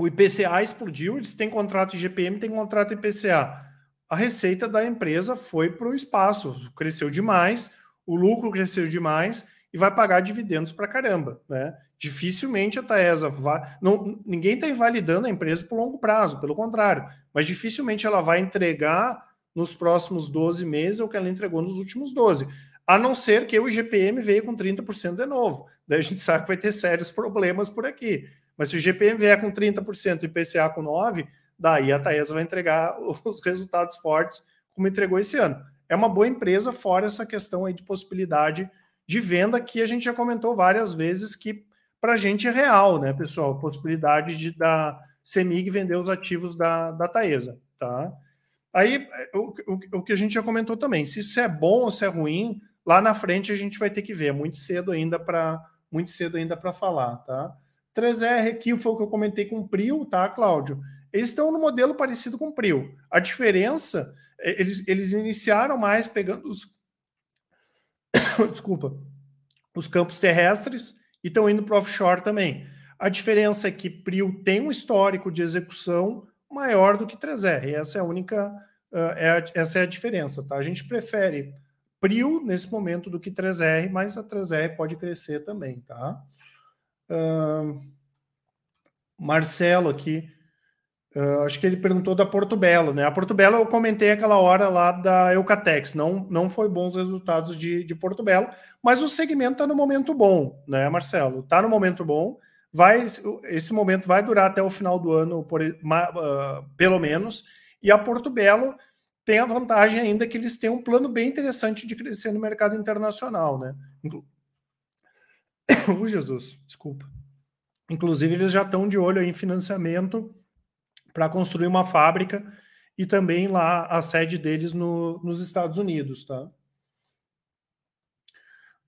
[SPEAKER 1] o IPCA explodiu, eles têm contrato IGPM, têm contrato IPCA. A receita da empresa foi para o espaço, cresceu demais, o lucro cresceu demais e vai pagar dividendos para caramba, né? Dificilmente a Taesa vai. Não, ninguém está invalidando a empresa por longo prazo, pelo contrário, mas dificilmente ela vai entregar nos próximos 12 meses o que ela entregou nos últimos 12. A não ser que o IGPM veio com 30% de novo. Daí a gente sabe que vai ter sérios problemas por aqui. Mas se o GPM vier com 30% e IPCA com 9%, daí a Taesa vai entregar os resultados fortes, como entregou esse ano. É uma boa empresa, fora essa questão aí de possibilidade de venda, que a gente já comentou várias vezes que para a gente é real, né, pessoal? Possibilidade de da CEMIG vender os ativos da, da Taesa, tá? Aí, eh, o, o, o que a gente já comentou também, se isso é bom ou se é ruim, lá na frente a gente vai ter que ver, é muito cedo ainda para muito cedo ainda para falar, tá? 3R aqui foi o que eu comentei com o Prio, tá, Cláudio? Eles estão no modelo parecido com o Prio. A diferença, é, eles, eles iniciaram mais pegando os. Desculpa. Os campos terrestres e estão indo para offshore também. A diferença é que Prio tem um histórico de execução maior do que 3R. Essa é a única. Uh, é a, essa é a diferença, tá? A gente prefere Prio nesse momento do que 3R, mas a 3R pode crescer também, tá? Marcelo aqui, uh, acho que ele perguntou da Porto Belo, né? A Porto Belo eu comentei aquela hora lá da Eucatex, não, não foi bons resultados de, de Porto Belo, mas o segmento está no momento bom, né, Marcelo? Está no momento bom, vai esse momento vai durar até o final do ano, por, uh, pelo menos, e a Porto Belo tem a vantagem ainda que eles têm um plano bem interessante de crescer no mercado internacional, né? o Jesus, desculpa. Inclusive, eles já estão de olho em financiamento para construir uma fábrica e também lá a sede deles no, nos Estados Unidos, tá?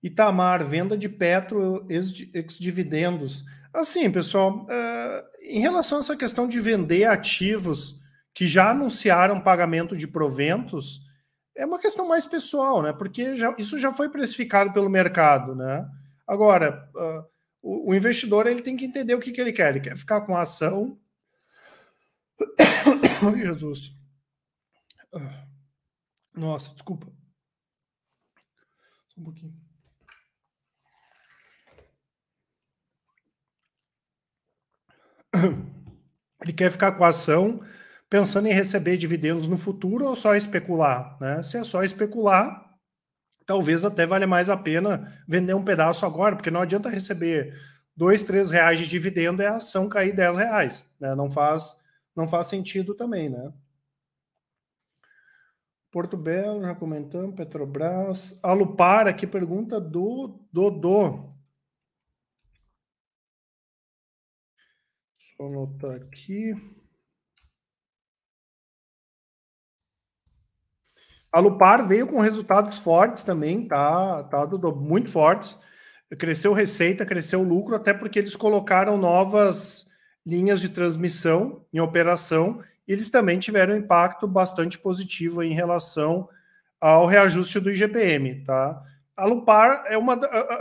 [SPEAKER 1] Itamar, venda de Petro ex-dividendos. Assim, pessoal, uh, em relação a essa questão de vender ativos que já anunciaram pagamento de proventos, é uma questão mais pessoal, né? Porque já, isso já foi precificado pelo mercado, né? Agora, uh, o, o, investidor ele tem que entender o que, que ele quer. Ele quer ficar com a ação. Jesus. Ah. Nossa, desculpa. Só um pouquinho. Ele quer ficar com a ação pensando em receber dividendos no futuro ou só especular, né? Se é só especular, talvez até valha mais a pena vender um pedaço agora, porque não adianta receber dois, três reais de dividendo e a ação cair dez reais. Né? Não, faz, não faz sentido também, né? Porto Belo, já comentamos, Petrobras. Alupar, aqui pergunta do Dodô. Só anotar aqui. A Lupar veio com resultados fortes também, tá, tá Muito fortes. Cresceu receita, cresceu lucro, até porque eles colocaram novas linhas de transmissão em operação eles também tiveram um impacto bastante positivo em relação ao reajuste do IGPM, tá? A Lupar é uma,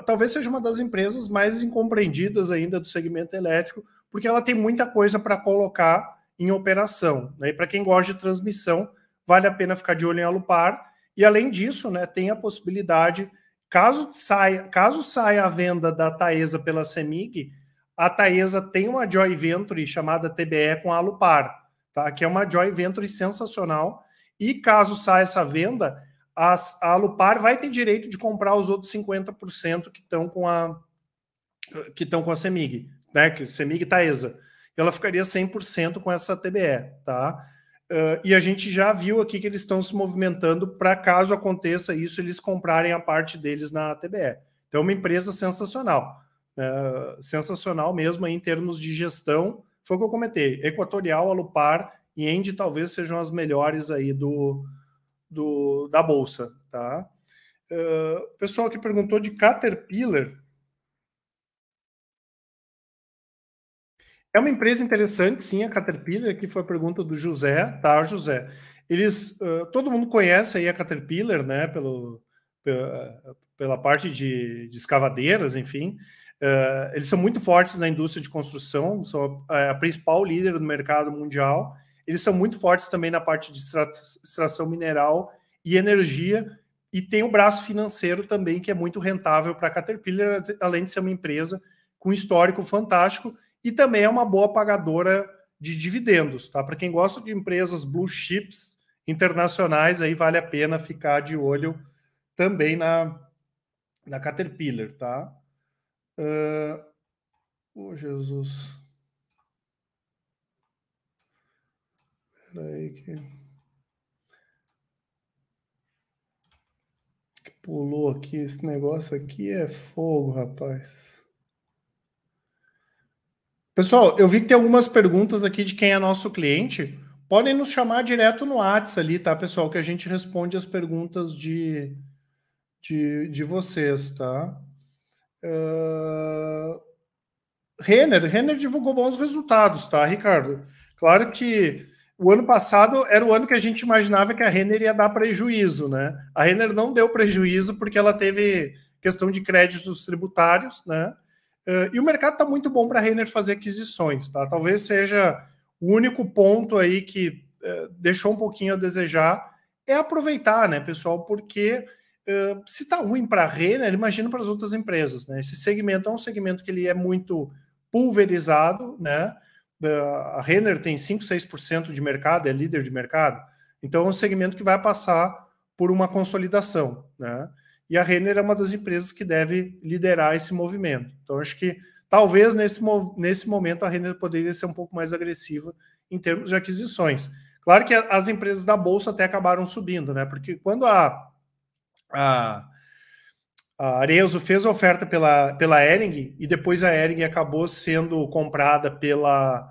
[SPEAKER 1] talvez seja uma das empresas mais incompreendidas ainda do segmento elétrico, porque ela tem muita coisa para colocar em operação. Né? E para quem gosta de transmissão, vale a pena ficar de olho em Alupar. E além disso, né, tem a possibilidade, caso saia, caso saia a venda da Taesa pela Semig, a Taesa tem uma joint venture chamada TBE com a Alupar, tá? que é uma joint venture sensacional. E caso saia essa venda, a, a Alupar vai ter direito de comprar os outros 50% que estão com a que estão com a Semig, né? Que Semig Taesa. Ela ficaria 100% com essa TBE, tá? Uh, e a gente já viu aqui que eles estão se movimentando para caso aconteça isso, eles comprarem a parte deles na TBE. Então, é uma empresa sensacional, né? sensacional mesmo em termos de gestão. Foi o que eu comentei: Equatorial, Alupar e Endi talvez sejam as melhores aí do, do da bolsa, tá? Uh, pessoal que perguntou de Caterpillar, É uma empresa interessante, sim, a Caterpillar, que foi a pergunta do José, tá, José? Eles, uh, todo mundo conhece aí a Caterpillar, né, pelo, pela, pela parte de, de, escavadeiras, enfim. Uh, eles são muito fortes na indústria de construção, são a, é, a, principal líder do mercado mundial. Eles são muito fortes também na parte de extração mineral e energia, e tem o braço financeiro também, que é muito rentável para a Caterpillar, além de ser uma empresa com histórico fantástico e também é uma boa pagadora de dividendos, tá? Para quem gosta de empresas blue chips internacionais, aí vale a pena ficar de olho também na, na Caterpillar, tá? Uh... Oh, Jesus. Peraí que... que... Pulou aqui, esse negócio aqui é fogo, rapaz. Pessoal, eu vi que tem algumas perguntas aqui de quem é nosso cliente. Podem nos chamar direto no WhatsApp ali, tá, pessoal? Que a gente responde as perguntas de, de, de vocês, tá? Uh... Renner, Renner divulgou bons resultados, tá, Ricardo? Claro que o ano passado era o ano que a gente imaginava que a Renner ia dar prejuízo, né? A Renner não deu prejuízo porque ela teve questão de créditos tributários, né? Uh, e o mercado está muito bom para a Renner fazer aquisições, tá? Talvez seja o único ponto aí que uh, deixou um pouquinho a desejar é aproveitar, né, pessoal? Porque uh, se está ruim para a Renner, imagina para as outras empresas, né? Esse segmento é um segmento que ele é muito pulverizado, né? a Renner tem 5, 6% de mercado, é líder de mercado, então é um segmento que vai passar por uma consolidação, né? E a Renner é uma das empresas que deve liderar esse movimento. Então, acho que talvez nesse, nesse momento a Renner poderia ser um pouco mais agressiva em termos de aquisições. Claro que as empresas da Bolsa até acabaram subindo, né? Porque quando a, a, a Arezzo fez a oferta pela, pela Ering e depois a Ering acabou sendo comprada pela,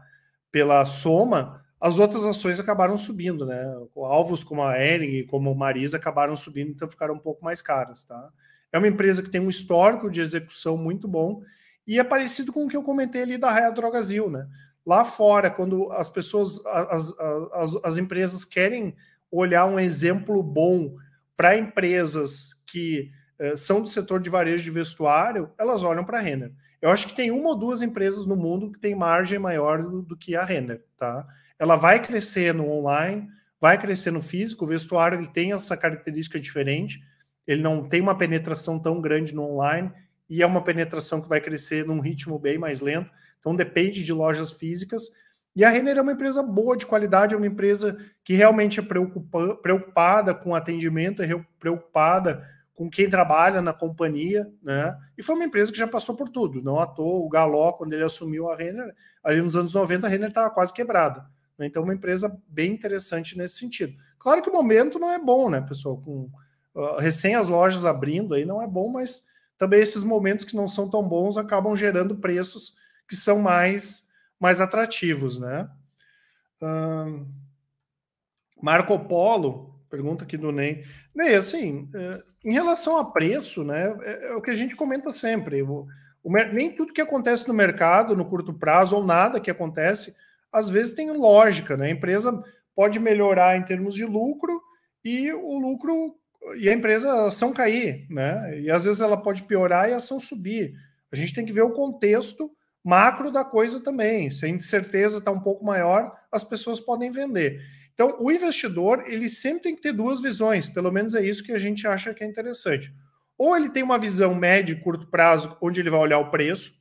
[SPEAKER 1] pela Soma, as outras ações acabaram subindo, né? Alvos como a Ering, como a Marisa acabaram subindo, então ficaram um pouco mais caras, tá? É uma empresa que tem um histórico de execução muito bom e é parecido com o que eu comentei ali da Raia Drogazil, né? Lá fora, quando as pessoas, as, as, as empresas querem olhar um exemplo bom para empresas que eh, são do setor de varejo de vestuário, elas olham para a Renner. Eu acho que tem uma ou duas empresas no mundo que tem margem maior do, do que a Renner, tá? ela vai crescer no online, vai crescer no físico. O vestuário ele tem essa característica diferente, ele não tem uma penetração tão grande no online e é uma penetração que vai crescer num ritmo bem mais lento. Então depende de lojas físicas. E a Renner é uma empresa boa de qualidade, é uma empresa que realmente é preocupa preocupada com atendimento, é preocupada com quem trabalha na companhia, né? E foi uma empresa que já passou por tudo. Não à toa, o Galó, quando ele assumiu a Renner, ali nos anos 90, a Renner estava quase quebrada. Né? Então, uma empresa bem interessante nesse sentido. Claro que o momento não é bom, né, pessoal? Com uh, recém as lojas abrindo aí não é bom, mas também esses momentos que não são tão bons acabam gerando preços que são mais, mais atrativos, né? Uh, Marco Polo pergunta aqui do Ney. Ney, assim, uh, em relação a preço, né, é, é, o que a gente comenta sempre. O, o, nem tudo que acontece no mercado no curto prazo ou nada que acontece às vezes tem lógica, né? A empresa pode melhorar em termos de lucro e o lucro e a empresa a ação cair, né? E às vezes ela pode piorar e a ação subir. A gente tem que ver o contexto macro da coisa também. Se a incerteza está um pouco maior, as pessoas podem vender. Então, o investidor ele sempre tem que ter duas visões, pelo menos é isso que a gente acha que é interessante. Ou ele tem uma visão médio e curto prazo, onde ele vai olhar o preço,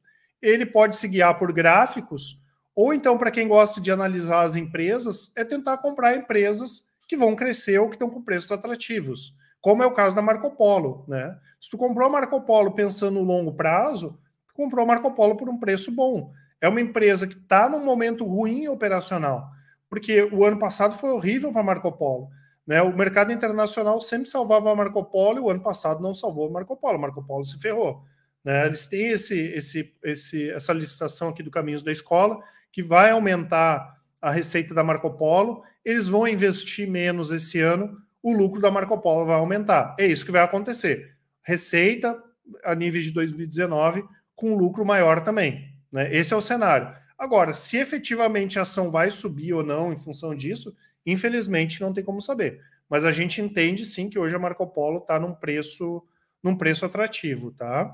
[SPEAKER 1] ele pode se guiar por gráficos ou então, para quem gosta de analisar as empresas, é tentar comprar empresas que vão crescer ou que estão com preços atrativos, como é o caso da Marco Polo. Né? Se tu comprou a Marco Polo pensando no longo prazo, tu comprou a Marco Polo por um preço bom. É uma empresa que está num momento ruim operacional, porque o ano passado foi horrível para a Marco Polo. Né? O mercado internacional sempre salvava a Marco Polo e o ano passado não salvou a Marco Polo. A Marco Polo se ferrou. Né? Eles têm esse, esse, esse, essa licitação aqui do Caminhos da Escola, que vai aumentar a receita da Marco Polo, eles vão investir menos esse ano, o lucro da Marco Polo vai aumentar. É isso que vai acontecer. Receita a nível de 2019 com lucro maior também. Né? Esse é o cenário. Agora, se efetivamente a ação vai subir ou não em função disso, infelizmente não tem como saber. Mas a gente entende sim que hoje a Marco Polo está num preço, num preço atrativo, tá?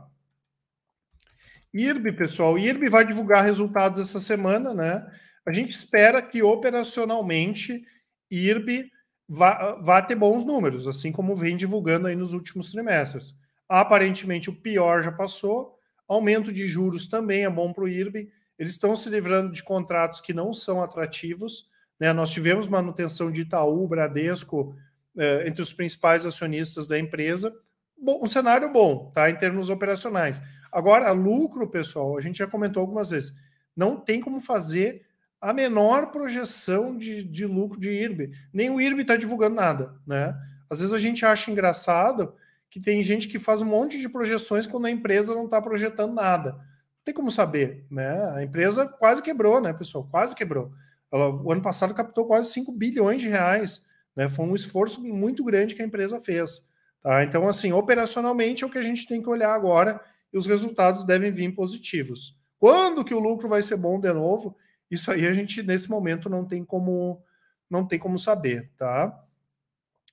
[SPEAKER 1] IRB, pessoal. IRB vai divulgar resultados essa semana, né? A gente espera que operacionalmente IRB vá, vá ter bons números, assim como vem divulgando aí nos últimos trimestres. Aparentemente o pior já passou, aumento de juros também é bom para o IRB. Eles estão se livrando de contratos que não são atrativos. Né? Nós tivemos manutenção de Itaú, Bradesco, eh, entre os principais acionistas da empresa. Bom, um cenário bom, tá? Em termos operacionais. Agora, lucro, pessoal, a gente já comentou algumas vezes, não tem como fazer a menor projeção de, de lucro de IRB. Nem o IRB está divulgando nada, né? Às vezes a gente acha engraçado que tem gente que faz um monte de projeções quando a empresa não está projetando nada. Não tem como saber, né? A empresa quase quebrou, né, pessoal? Quase quebrou. Ela, o ano passado captou quase 5 bilhões de reais. Né? Foi um esforço muito grande que a empresa fez. Tá? Então, assim, operacionalmente é o que a gente tem que olhar agora e os resultados devem vir positivos. Quando que o lucro vai ser bom de novo? Isso aí a gente nesse momento não tem como não tem como saber, tá?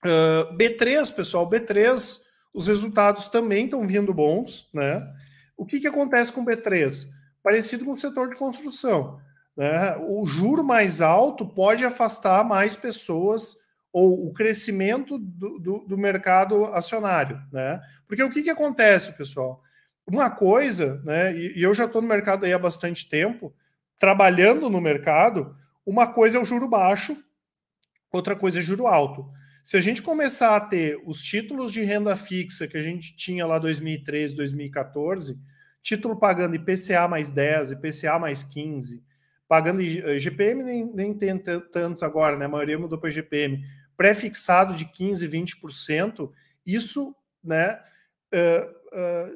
[SPEAKER 1] Uh, ah, B3, pessoal, B3, os resultados também estão vindo bons, né? O que, que acontece com B3? Parecido com o setor de construção. Né? O juro mais alto pode afastar mais pessoas ou o crescimento do, do, do mercado acionário. Né? Porque o que, que acontece, pessoal? uma coisa, né? E, e eu já estou no mercado aí há bastante tempo, trabalhando no mercado. Uma coisa é o juro baixo, outra coisa é juro alto. Se a gente começar a ter os títulos de renda fixa que a gente tinha lá 2013, 2014, título pagando IPCA mais 10, IPCA mais 15, pagando GPM eh, nem, nem tem tantos agora, né? A maioria mudou para GPM, pré-fixado de 15, 20%, isso, né? Uh,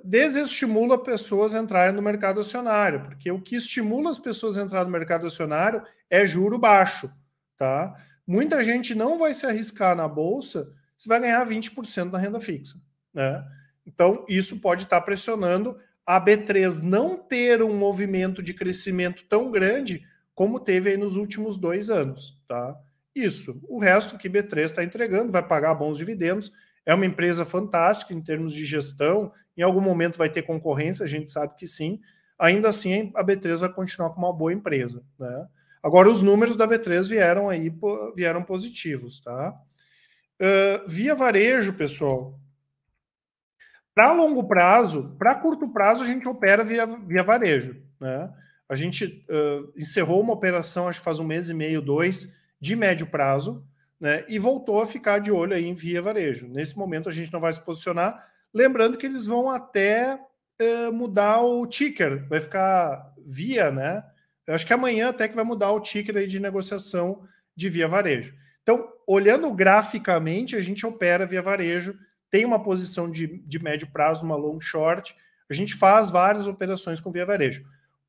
[SPEAKER 1] desestimula pessoas a entrarem no mercado acionário, porque o que estimula as pessoas a entrar no mercado acionário é juro baixo, tá? Muita gente não vai se arriscar na bolsa se vai ganhar 20% na renda fixa, né? Então, isso pode estar pressionando a B3 não ter um movimento de crescimento tão grande como teve aí nos últimos dois anos, tá? Isso. O resto que B3 está entregando vai pagar bons dividendos. É uma empresa fantástica em termos de gestão, em algum momento vai ter concorrência, a gente sabe que sim. Ainda assim, a B3 vai continuar com uma boa empresa, né? Agora, os números da B3 vieram aí, vieram positivos, tá? Uh, via varejo, pessoal, para longo prazo, para curto prazo, a gente opera via, via varejo. Né? A gente uh, encerrou uma operação, acho que faz um mês e meio, dois, de médio prazo, né? e voltou a ficar de olho aí em via varejo. Nesse momento, a gente não vai se posicionar, Lembrando que eles vão até uh, mudar o ticker, vai ficar via, né? Eu acho que amanhã até que vai mudar o ticker aí de negociação de via varejo. Então, olhando graficamente, a gente opera via varejo, tem uma posição de, de médio prazo, uma long short, a gente faz várias operações com via varejo.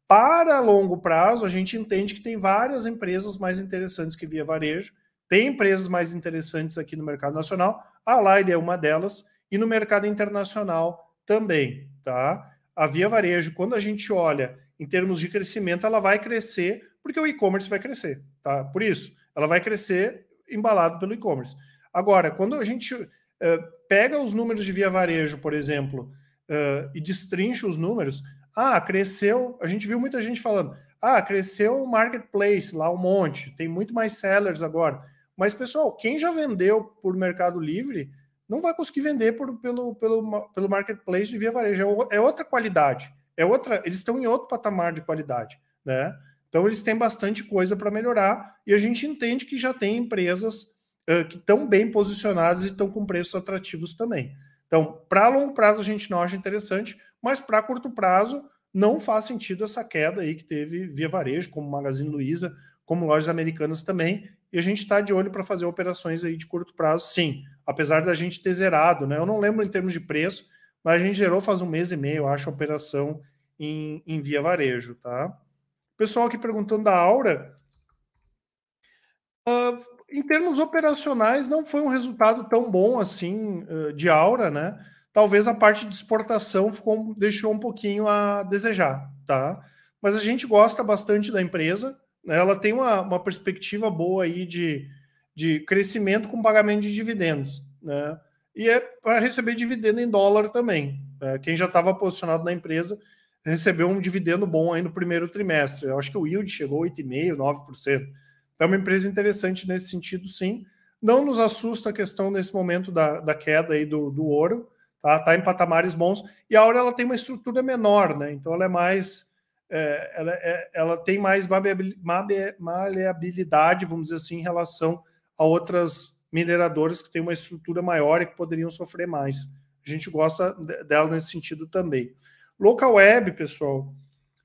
[SPEAKER 1] Para longo prazo, a gente entende que tem várias empresas mais interessantes que via varejo, tem empresas mais interessantes aqui no mercado nacional, a Lair é uma delas, e no mercado internacional também, tá? A Via Varejo, quando a gente olha em termos de crescimento, ela vai crescer porque o e-commerce vai crescer, tá? Por isso, ela vai crescer embalado pelo e-commerce. Agora, quando a gente uh, pega os números de Via Varejo, por exemplo, uh, e destrincha os números, ah, cresceu, a gente viu muita gente falando, ah, cresceu o marketplace lá um monte, tem muito mais sellers agora. Mas, pessoal, quem já vendeu por Mercado Livre não vai conseguir vender por, pelo, pelo, pelo marketplace de via varejo. É, é, outra qualidade. É outra, eles estão em outro patamar de qualidade, né? Então eles têm bastante coisa para melhorar e a gente entende que já tem empresas uh, que estão bem posicionadas e estão com preços atrativos também. Então, para longo prazo a gente não acha interessante, mas para curto prazo não faz sentido essa queda aí que teve via varejo, como Magazine Luiza, como lojas americanas também. E a gente está de olho para fazer operações aí de curto prazo, sim apesar da gente ter zerado, né? Eu não lembro em termos de preço, mas a gente gerou faz um mês e meio, acho, a operação em, em via varejo, tá? Pessoal aqui perguntando da Aura. Uh, em termos operacionais, não foi um resultado tão bom assim uh, de Aura, né? Talvez a parte de exportação ficou, deixou um pouquinho a desejar, tá? Mas a gente gosta bastante da empresa, né? ela tem uma, uma perspectiva boa aí de de crescimento com pagamento de dividendos, né? E é para receber dividendo em dólar também. Né? Quem já estava posicionado na empresa recebeu um dividendo bom aí no primeiro trimestre. Eu acho que o yield chegou 8,5%, 9%. Então, é uma empresa interessante nesse sentido, sim. Não nos assusta a questão nesse momento da, da queda aí do, do ouro, tá? tá em patamares bons. E a ouro ela tem uma estrutura menor, né? Então ela é mais. É, ela, é, ela tem mais maleabilidade, vamos dizer assim, em relação a outras mineradoras que têm uma estrutura maior e que poderiam sofrer mais. A gente gosta dela nesse sentido também. Local Web, pessoal.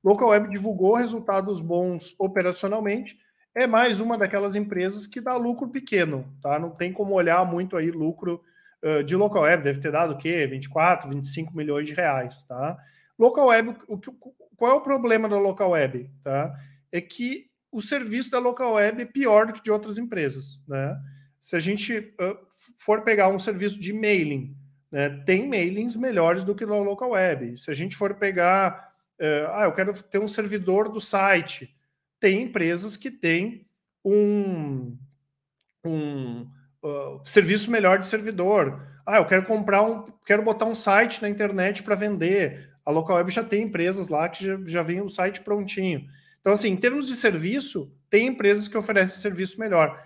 [SPEAKER 1] Local Web divulgou resultados bons operacionalmente. É mais uma daquelas empresas que dá lucro pequeno, tá? Não tem como olhar muito aí lucro uh, de Local Web. Deve ter dado o quê? 24, 25 milhões de reais, tá? Local Web, o, que qual é o problema da Local Web, tá? É que o serviço da local web é pior do que de outras empresas, né? Se a gente uh, for pegar um serviço de mailing, né, tem mailings melhores do que da local web. Se a gente for pegar, uh, ah, eu quero ter um servidor do site, tem empresas que têm um, um uh, serviço melhor de servidor. Ah, eu quero comprar um, quero botar um site na internet para vender. A local web já tem empresas lá que já, já vem o site prontinho. Então, assim, em termos de serviço, tem empresas que oferecem serviço melhor.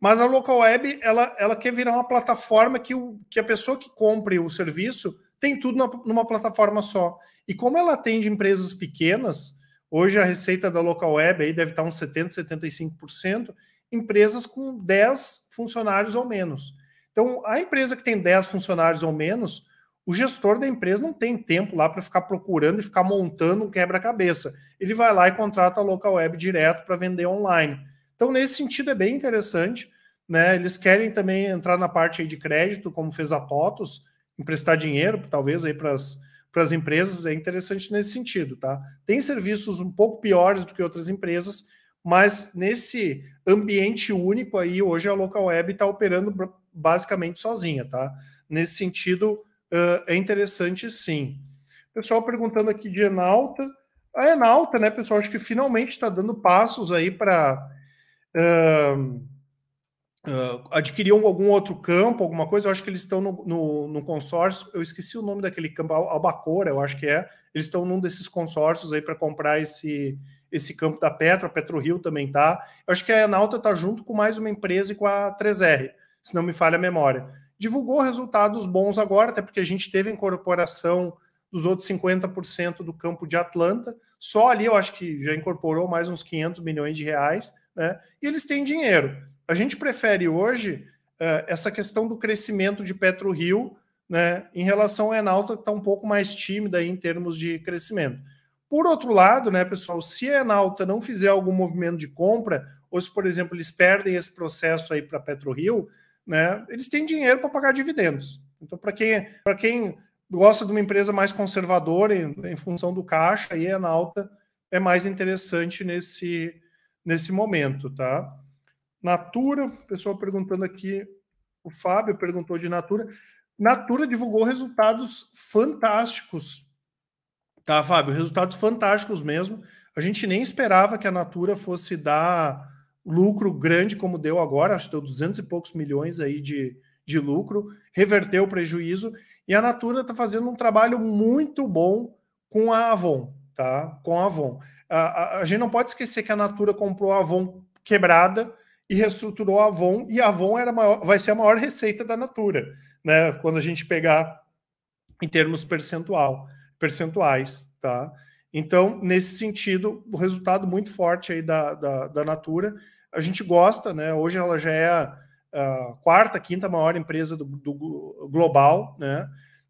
[SPEAKER 1] Mas a local web, ela, ela quer virar uma plataforma que, o, que a pessoa que compre o serviço tem tudo na, numa plataforma só. E como ela atende empresas pequenas, hoje a receita da local web aí deve estar uns 70%, 75%, empresas com 10 funcionários ou menos. Então, a empresa que tem 10 funcionários ou menos, o gestor da empresa não tem tempo lá para ficar procurando e ficar montando um quebra-cabeça ele vai lá e contrata a local web direto para vender online. Então, nesse sentido, é bem interessante. Né? Eles querem também entrar na parte de crédito, como fez a TOTOS, emprestar dinheiro, talvez, aí para as empresas. É interessante nesse sentido. Tá? Tem serviços um pouco piores do que outras empresas, mas nesse ambiente único aí, hoje a local web está operando basicamente sozinha. Tá? Nesse sentido, uh, é interessante sim. Pessoal perguntando aqui de Enalta a Enalta, né, pessoal? Acho que finalmente está dando passos aí para uh, ah, uh, adquirir um, algum outro campo, alguma coisa. Eu acho que eles estão no, no, no, consórcio. Eu esqueci o nome daquele campo, Albacora, eu acho que é. Eles estão num desses consórcios aí para comprar esse esse campo da Petro, a PetroRio também tá. Eu acho que a Enalta está junto com mais uma empresa e com a 3R, se não me falha a memória. Divulgou resultados bons agora, até porque a gente teve incorporação dos outros 50% do campo de Atlanta. Só ali eu acho que já incorporou mais uns 500 milhões de reais, né? E eles têm dinheiro. A gente prefere hoje uh, essa questão do crescimento de Petro Rio, né? Em relação ao Enalta, que está um pouco mais tímida em termos de crescimento. Por outro lado, né, pessoal, se a Enalta não fizer algum movimento de compra, ou se, por exemplo, eles perdem esse processo aí para Petro Rio, né, eles têm dinheiro para pagar dividendos. Então, para quem, quem gosta de uma empresa mais conservadora em, em função do caixa, aí a é Nauta é mais interessante nesse, nesse momento, tá? Natura, pessoal perguntando aqui, o Fábio perguntou de Natura. Natura divulgou resultados fantásticos, tá, Fábio? Resultados fantásticos mesmo. A gente nem esperava que a Natura fosse dar lucro grande como deu agora, acho que deu 200 e poucos milhões aí de, de lucro, reverteu o prejuízo e a Natura está fazendo um trabalho muito bom com a Avon, tá? Com a Avon. A, a, a, gente não pode esquecer que a Natura comprou a Avon quebrada e reestruturou a Avon, e a Avon era maior, vai ser a maior receita da Natura, né? Quando a gente pegar em termos percentual, percentuais, tá? Então, nesse sentido, o resultado muito forte aí da, da, da Natura. A gente gosta, né? Hoje ela já é ah, quarta, quinta maior empresa do, do global, né?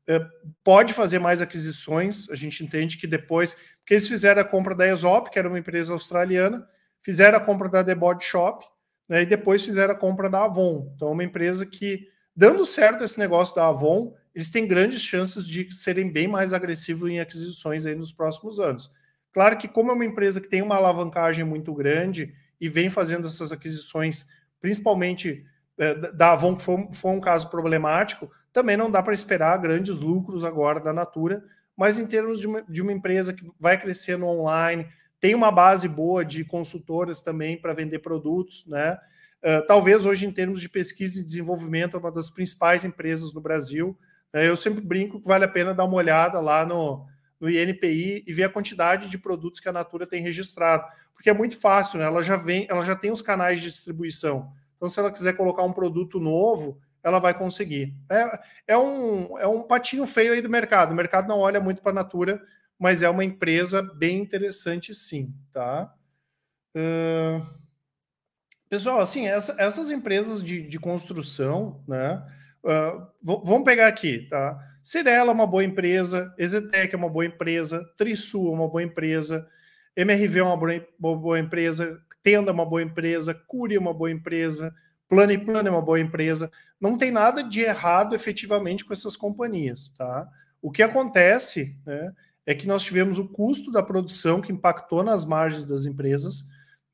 [SPEAKER 1] Ah, pode fazer mais aquisições. A gente entende que depois, porque eles fizeram a compra da Exop, que era uma empresa australiana, fizeram a compra da The Body Shop, né? E depois fizeram a compra da Avon. Então, é uma empresa que, dando certo esse negócio da Avon, eles têm grandes chances de serem bem mais agressivos em aquisições aí nos próximos anos. Claro que, como é uma empresa que tem uma alavancagem muito grande e vem fazendo essas aquisições, principalmente é, da Avon, que foi, foi um caso problemático, também não dá para esperar grandes lucros agora da Natura, mas em termos de uma, de uma empresa que vai crescendo online, tem uma base boa de consultoras também para vender produtos, né? Uh, talvez hoje, em termos de pesquisa e desenvolvimento, é uma das principais empresas no Brasil. Uh, eu sempre brinco que vale a pena dar uma olhada lá no, no INPI e ver a quantidade de produtos que a Natura tem registrado, porque é muito fácil, né? Ela já vem, ela já tem os canais de distribuição. Então, se ela quiser colocar um produto novo, ela vai conseguir. É, é, um, é um patinho feio aí do mercado. O mercado não olha muito para a Natura, mas é uma empresa bem interessante, sim, tá? Uh... Pessoal, assim, essa, essas empresas de, de construção, né? Uh, vamos pegar aqui, tá? Cirela é uma boa empresa, Exetec é uma boa empresa, Trisul é uma boa empresa, MRV é uma boa, boa, boa empresa, Tenda é uma boa empresa, cure é uma boa empresa, Plano e Plano é uma boa empresa. Não tem nada de errado efetivamente com essas companhias, tá? O que acontece né, é que nós tivemos o custo da produção que impactou nas margens das empresas,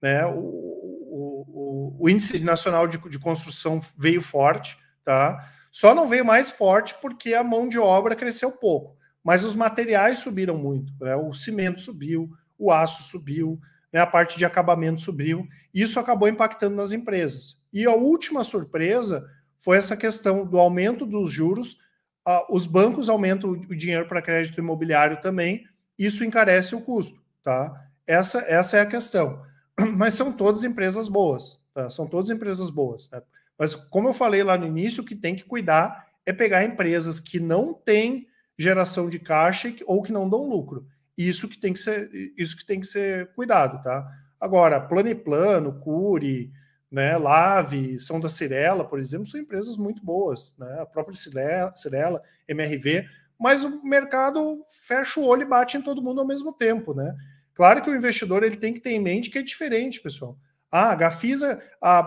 [SPEAKER 1] né? O, o, o, o índice nacional de, de construção veio forte, tá? Só não veio mais forte porque a mão de obra cresceu pouco, mas os materiais subiram muito, né? O cimento subiu, o aço subiu, né, a parte de acabamento subiu. Isso acabou impactando nas empresas. E a última surpresa foi essa questão do aumento dos juros. os bancos aumentam o dinheiro para crédito imobiliário também. Isso encarece o custo, tá? Essa, essa é a questão. Mas são todas empresas boas, tá? São todas empresas boas. Né? Mas como eu falei lá no início, o que tem que cuidar é pegar empresas que não têm geração de caixa ou que não dão lucro. Isso que tem que ser, isso que tem que ser cuidado, tá? Agora, Plano Cure, né, Lave, São da Cirela, por exemplo, são empresas muito boas, né? A própria Cirela, Cirela, MRV, mas o mercado fecha o olho e bate em todo mundo ao mesmo tempo, né? Claro que o investidor ele tem que ter em mente que é diferente, pessoal. Ah, a Gafisa, a,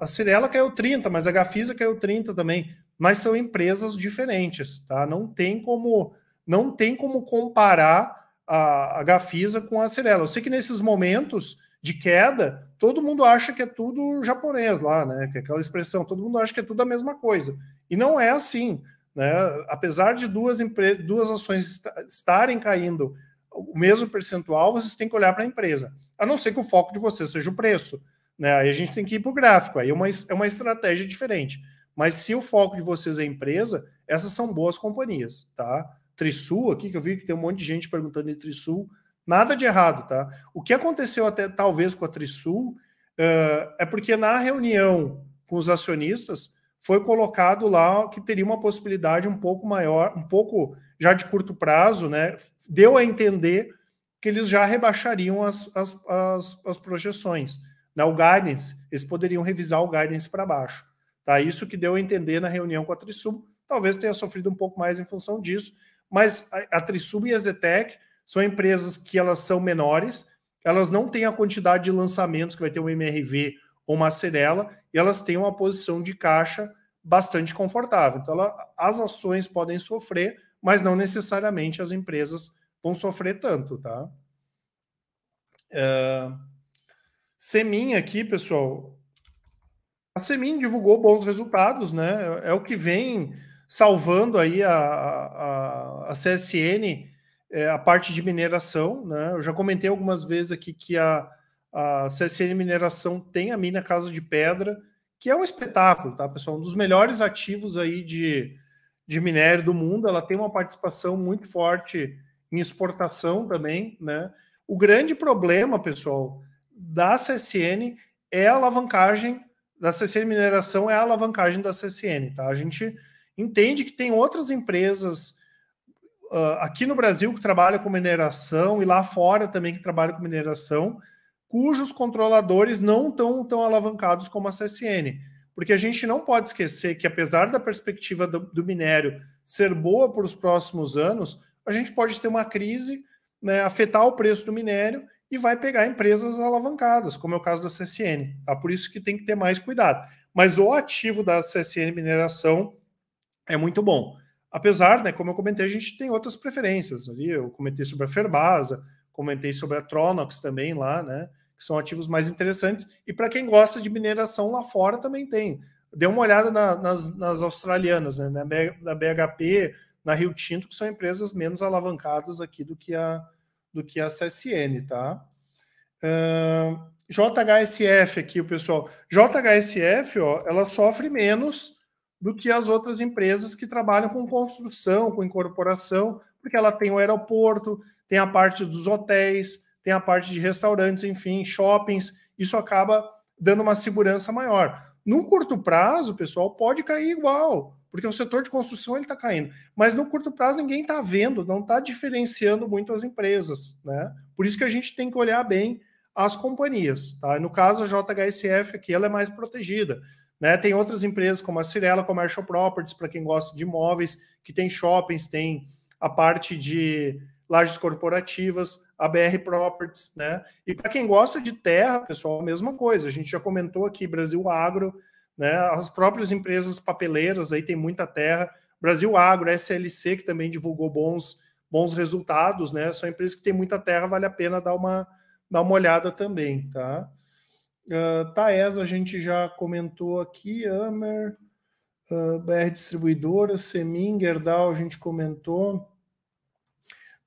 [SPEAKER 1] a, a Cirela caiu 30, mas a Gafisa caiu 30 também. Mas são empresas diferentes, tá? Não tem como, não tem como comparar a, a Gafisa com a Cirela. Eu sei que nesses momentos de queda, todo mundo acha que é tudo japonês lá, né? Que é aquela expressão, todo mundo acha que é tudo a mesma coisa. E não é assim. Né? Apesar de duas, empresas, duas ações estarem caindo o mesmo percentual, vocês têm que olhar para a empresa. A não ser que o foco de vocês seja o preço. Né? Aí a gente tem que ir para o gráfico, aí é uma, é uma estratégia diferente. Mas se o foco de vocês é a empresa, essas são boas companhias, tá? Trisul aqui, que eu vi que tem um monte de gente perguntando em Trisul. Nada de errado, tá? O que aconteceu até talvez com a Trisul uh, é porque na reunião com os acionistas foi colocado lá que teria uma possibilidade um pouco maior, um pouco já de curto prazo, né? Deu a entender que eles já rebaixariam as, as, as, as projeções. Né? O guidance, eles poderiam revisar o guidance para baixo. Tá? Isso que deu a entender na reunião com a Trisul. Talvez tenha sofrido um pouco mais em função disso mas a, Trisub e a Zetec são empresas que elas são menores, elas não têm a quantidade de lançamentos que vai ter um MRV ou uma cerela e elas têm uma posição de caixa bastante confortável. Então, ela, as ações podem sofrer, mas não necessariamente as empresas vão sofrer tanto, tá? É, Semin aqui, pessoal. A Semin divulgou bons resultados, né? É, é o que vem salvando aí a, a, a CSN, é, a parte de mineração. Né? Eu já comentei algumas vezes aqui que a, a CSN Mineração tem a mina Casa de Pedra, que é um espetáculo, tá, pessoal? Um dos melhores ativos aí de, de minério do mundo. Ela tem uma participação muito forte em exportação também, né? O grande problema, pessoal, da CSN é a alavancagem da CSN Mineração é a alavancagem da CSN, tá? A gente entende que tem outras empresas uh, aqui no Brasil que trabalham com mineração e lá fora também que trabalham com mineração, cujos controladores não estão tão alavancados como a CSN. Porque a gente não pode esquecer que, apesar da perspectiva do, do minério ser boa para os próximos anos, a gente pode ter uma crise, né, afetar o preço do minério e vai pegar empresas alavancadas, como é o caso da CSN. Tá? Por isso que tem que ter mais cuidado. Mas o ativo da CSN Mineração é muito bom. Apesar, né, como eu comentei, a gente tem outras preferências ali. Eu comentei sobre a Ferbasa, comentei sobre a Tronox também lá, né? Que são ativos mais interessantes. E para quem gosta de mineração lá fora também tem. Dê uma olhada na, nas, nas, australianas, né? Na, BHP, na Rio Tinto, que são empresas menos alavancadas aqui do que a, do que a CSN, tá? Uh, JHSF aqui, o pessoal. JHSF, ó, ela sofre menos do que as outras empresas que trabalham com construção, com incorporação, porque ela tem o aeroporto, tem a parte dos hotéis, tem a parte de restaurantes, enfim, shoppings. Isso acaba dando uma segurança maior. No curto prazo, pessoal, pode cair igual, porque o setor de construção ele está caindo. Mas no curto prazo ninguém está vendo, não está diferenciando muito as empresas, né? Por isso que a gente tem que olhar bem as companhias, tá? No caso a JHSF aqui ela é mais protegida. Né? Tem outras empresas como a Cirela Commercial Properties, para quem gosta de imóveis, que tem shoppings, tem a parte de lajes corporativas, a BR Properties, né? E para quem gosta de terra, pessoal, a mesma coisa. A gente já comentou aqui Brasil Agro, né? As próprias empresas papeleiras aí tem muita terra. Brasil Agro, SLC, que também divulgou bons, bons resultados, né? São empresas que têm muita terra, vale a pena dar uma, dar uma olhada também, tá? Uh, Taesa a gente já comentou aqui, Amer, uh, ah, BR Distribuidora, Semin, Gerdau a gente comentou.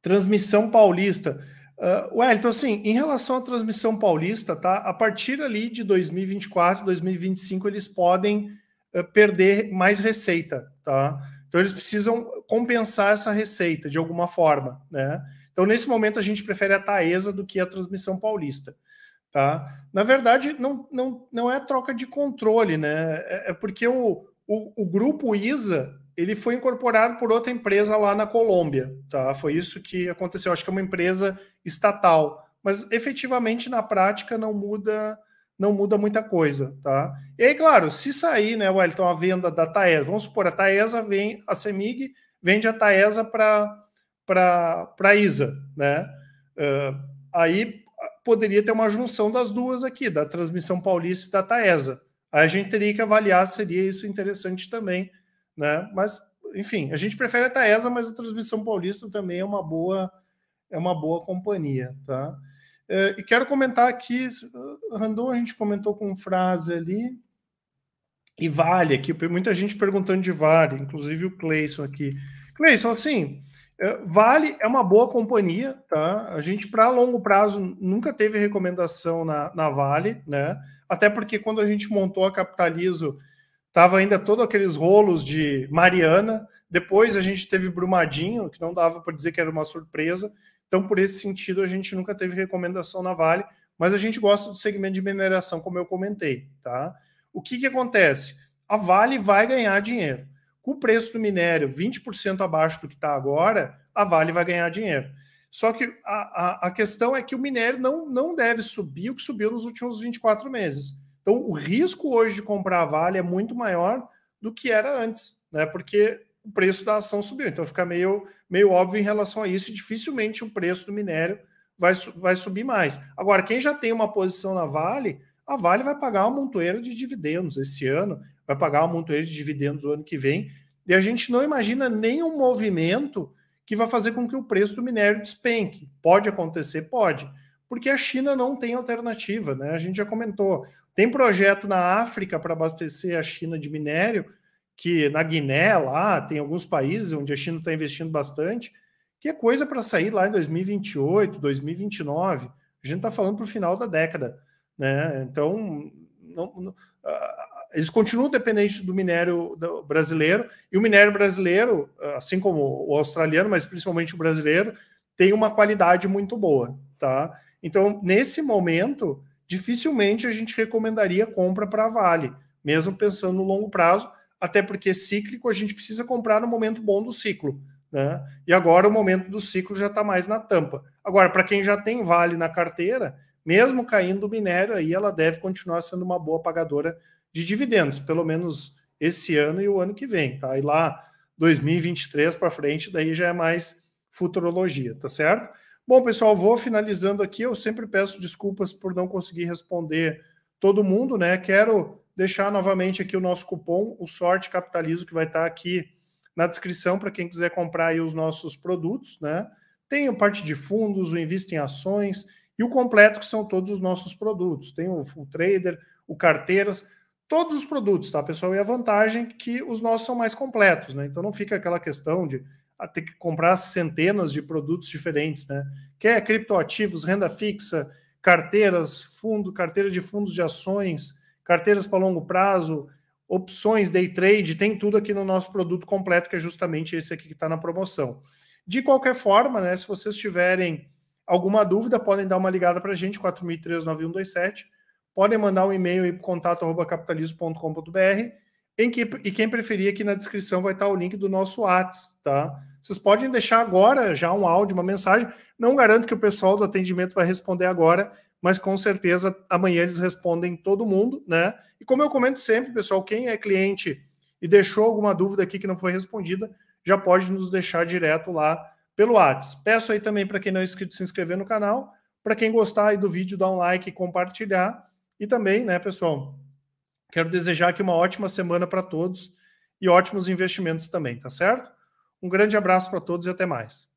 [SPEAKER 1] Transmissão Paulista. Uh, ah, Wellington, assim, em relação à transmissão paulista, tá? A partir ali de 2024, 2025, eles podem uh, perder mais receita, tá? Então eles precisam compensar essa receita de alguma forma, né? Então nesse momento a gente prefere a Taesa do que a transmissão paulista. Tá? Na verdade, não, não, não é troca de controle, né? É, é porque o, o, o grupo ISA ele foi incorporado por outra empresa lá na Colômbia, tá? Foi isso que aconteceu. Acho que é uma empresa estatal, mas efetivamente na prática não muda não muda muita coisa, tá? E aí, claro, se sair, né, Wellington, a venda da Taesa, vamos supor, a Taesa vem, a Semig vende a Taesa para para ISA, né? Uh, aí poderia ter uma junção das duas aqui, da transmissão paulista e da Taesa. Aí a gente teria que avaliar se seria isso interessante também, né? Mas, enfim, a gente prefere a Taesa, mas a transmissão paulista também é uma boa é uma boa companhia, tá? É, e quero comentar aqui, uh, Randon, a gente comentou com frase ali, e Vale aqui, muita gente perguntando de Vale, inclusive o Cleison aqui. Cleison, assim, é, vale é uma boa companhia, tá? A gente, para longo prazo, nunca teve recomendação na, na Vale, né? Até porque quando a gente montou a Capitalizo, tava ainda todos aqueles rolos de Mariana. Depois a gente teve Brumadinho, que não dava para dizer que era uma surpresa. Então, por esse sentido, a gente nunca teve recomendação na Vale, mas a gente gosta do segmento de mineração, como eu comentei, tá? O que, que acontece? A Vale vai ganhar dinheiro. Com o preço do minério 20% abaixo do que está agora, a Vale vai ganhar dinheiro. Só que a, a, a, questão é que o minério não, não deve subir o que subiu nos últimos 24 meses. Então, o risco hoje de comprar a Vale é muito maior do que era antes, né? Porque o preço da ação subiu. Então, fica meio, meio óbvio em relação a isso. E dificilmente o preço do minério vai, vai subir mais. Agora, quem já tem uma posição na Vale, a Vale vai pagar uma montoeira de dividendos esse ano vai pagar uma montanha de dividendos o ano que vem, e a gente não imagina nenhum movimento que vai fazer com que o preço do minério despenque. Pode acontecer? Pode. Porque a China não tem alternativa, né? A gente já comentou. Tem projeto na África para abastecer a China de minério, que na Guiné, lá, tem alguns países onde a China está investindo bastante, que é coisa para sair lá em 2028, 2029. A gente está falando para o final da década. Né? Então, não, não, a, eles continuam dependentes do minério brasileiro, e o minério brasileiro, ah, assim como o australiano, mas principalmente o brasileiro, tem uma qualidade muito boa, tá? Então, nesse momento, dificilmente a gente recomendaria compra para a Vale, mesmo pensando no longo prazo, até porque é cíclico a gente precisa comprar no momento bom do ciclo, né? E agora o momento do ciclo já está mais na tampa. Agora, para quem já tem Vale na carteira, mesmo caindo o minério aí, ela deve continuar sendo uma boa pagadora de dividendos, pelo menos esse ano e o ano que vem, tá? E lá 2023 para frente, daí já é mais futurologia, tá certo? Bom, pessoal, vou finalizando aqui. Eu sempre peço desculpas por não conseguir responder todo mundo, né? Quero deixar novamente aqui o nosso cupom, o Sorte Capitalismo, que vai estar tá aqui na descrição para quem quiser comprar aí os nossos produtos, né? Tem a parte de fundos, o Invista em Ações e o completo, que são todos os nossos produtos. Tem o Full Trader, o Carteiras todos os produtos, tá, pessoal? E a vantagem é que os nossos são mais completos, né? Então não fica aquela questão de ah, ter que comprar centenas de produtos diferentes, né? Quer é criptoativos, renda fixa, carteiras, fundo, carteira de fundos de ações, carteiras para longo prazo, opções, day trade, tem tudo aqui no nosso produto completo, que é justamente esse aqui que está na promoção. De qualquer forma, né, se vocês tiverem alguma dúvida, podem dar uma ligada para a gente, 4.39127, podem mandar um e-mail aí para contato.capitalismo.com.br que, e quem preferir aqui na descrição vai estar o link do nosso WhatsApp, tá? Vocês podem deixar agora já um áudio, uma mensagem. Não garanto que o pessoal do atendimento vai responder agora, mas com certeza amanhã eles respondem todo mundo, né? E como eu comento sempre, pessoal, quem é cliente e deixou alguma dúvida aqui que não foi respondida, já pode nos deixar direto lá pelo WhatsApp. Peço aí também para quem não é inscrito se inscrever no canal, para quem gostar aí do vídeo, dar um like e compartilhar. E também, né, pessoal, quero desejar aqui uma ótima semana para todos e ótimos investimentos também, tá certo? Um grande abraço para todos e até mais.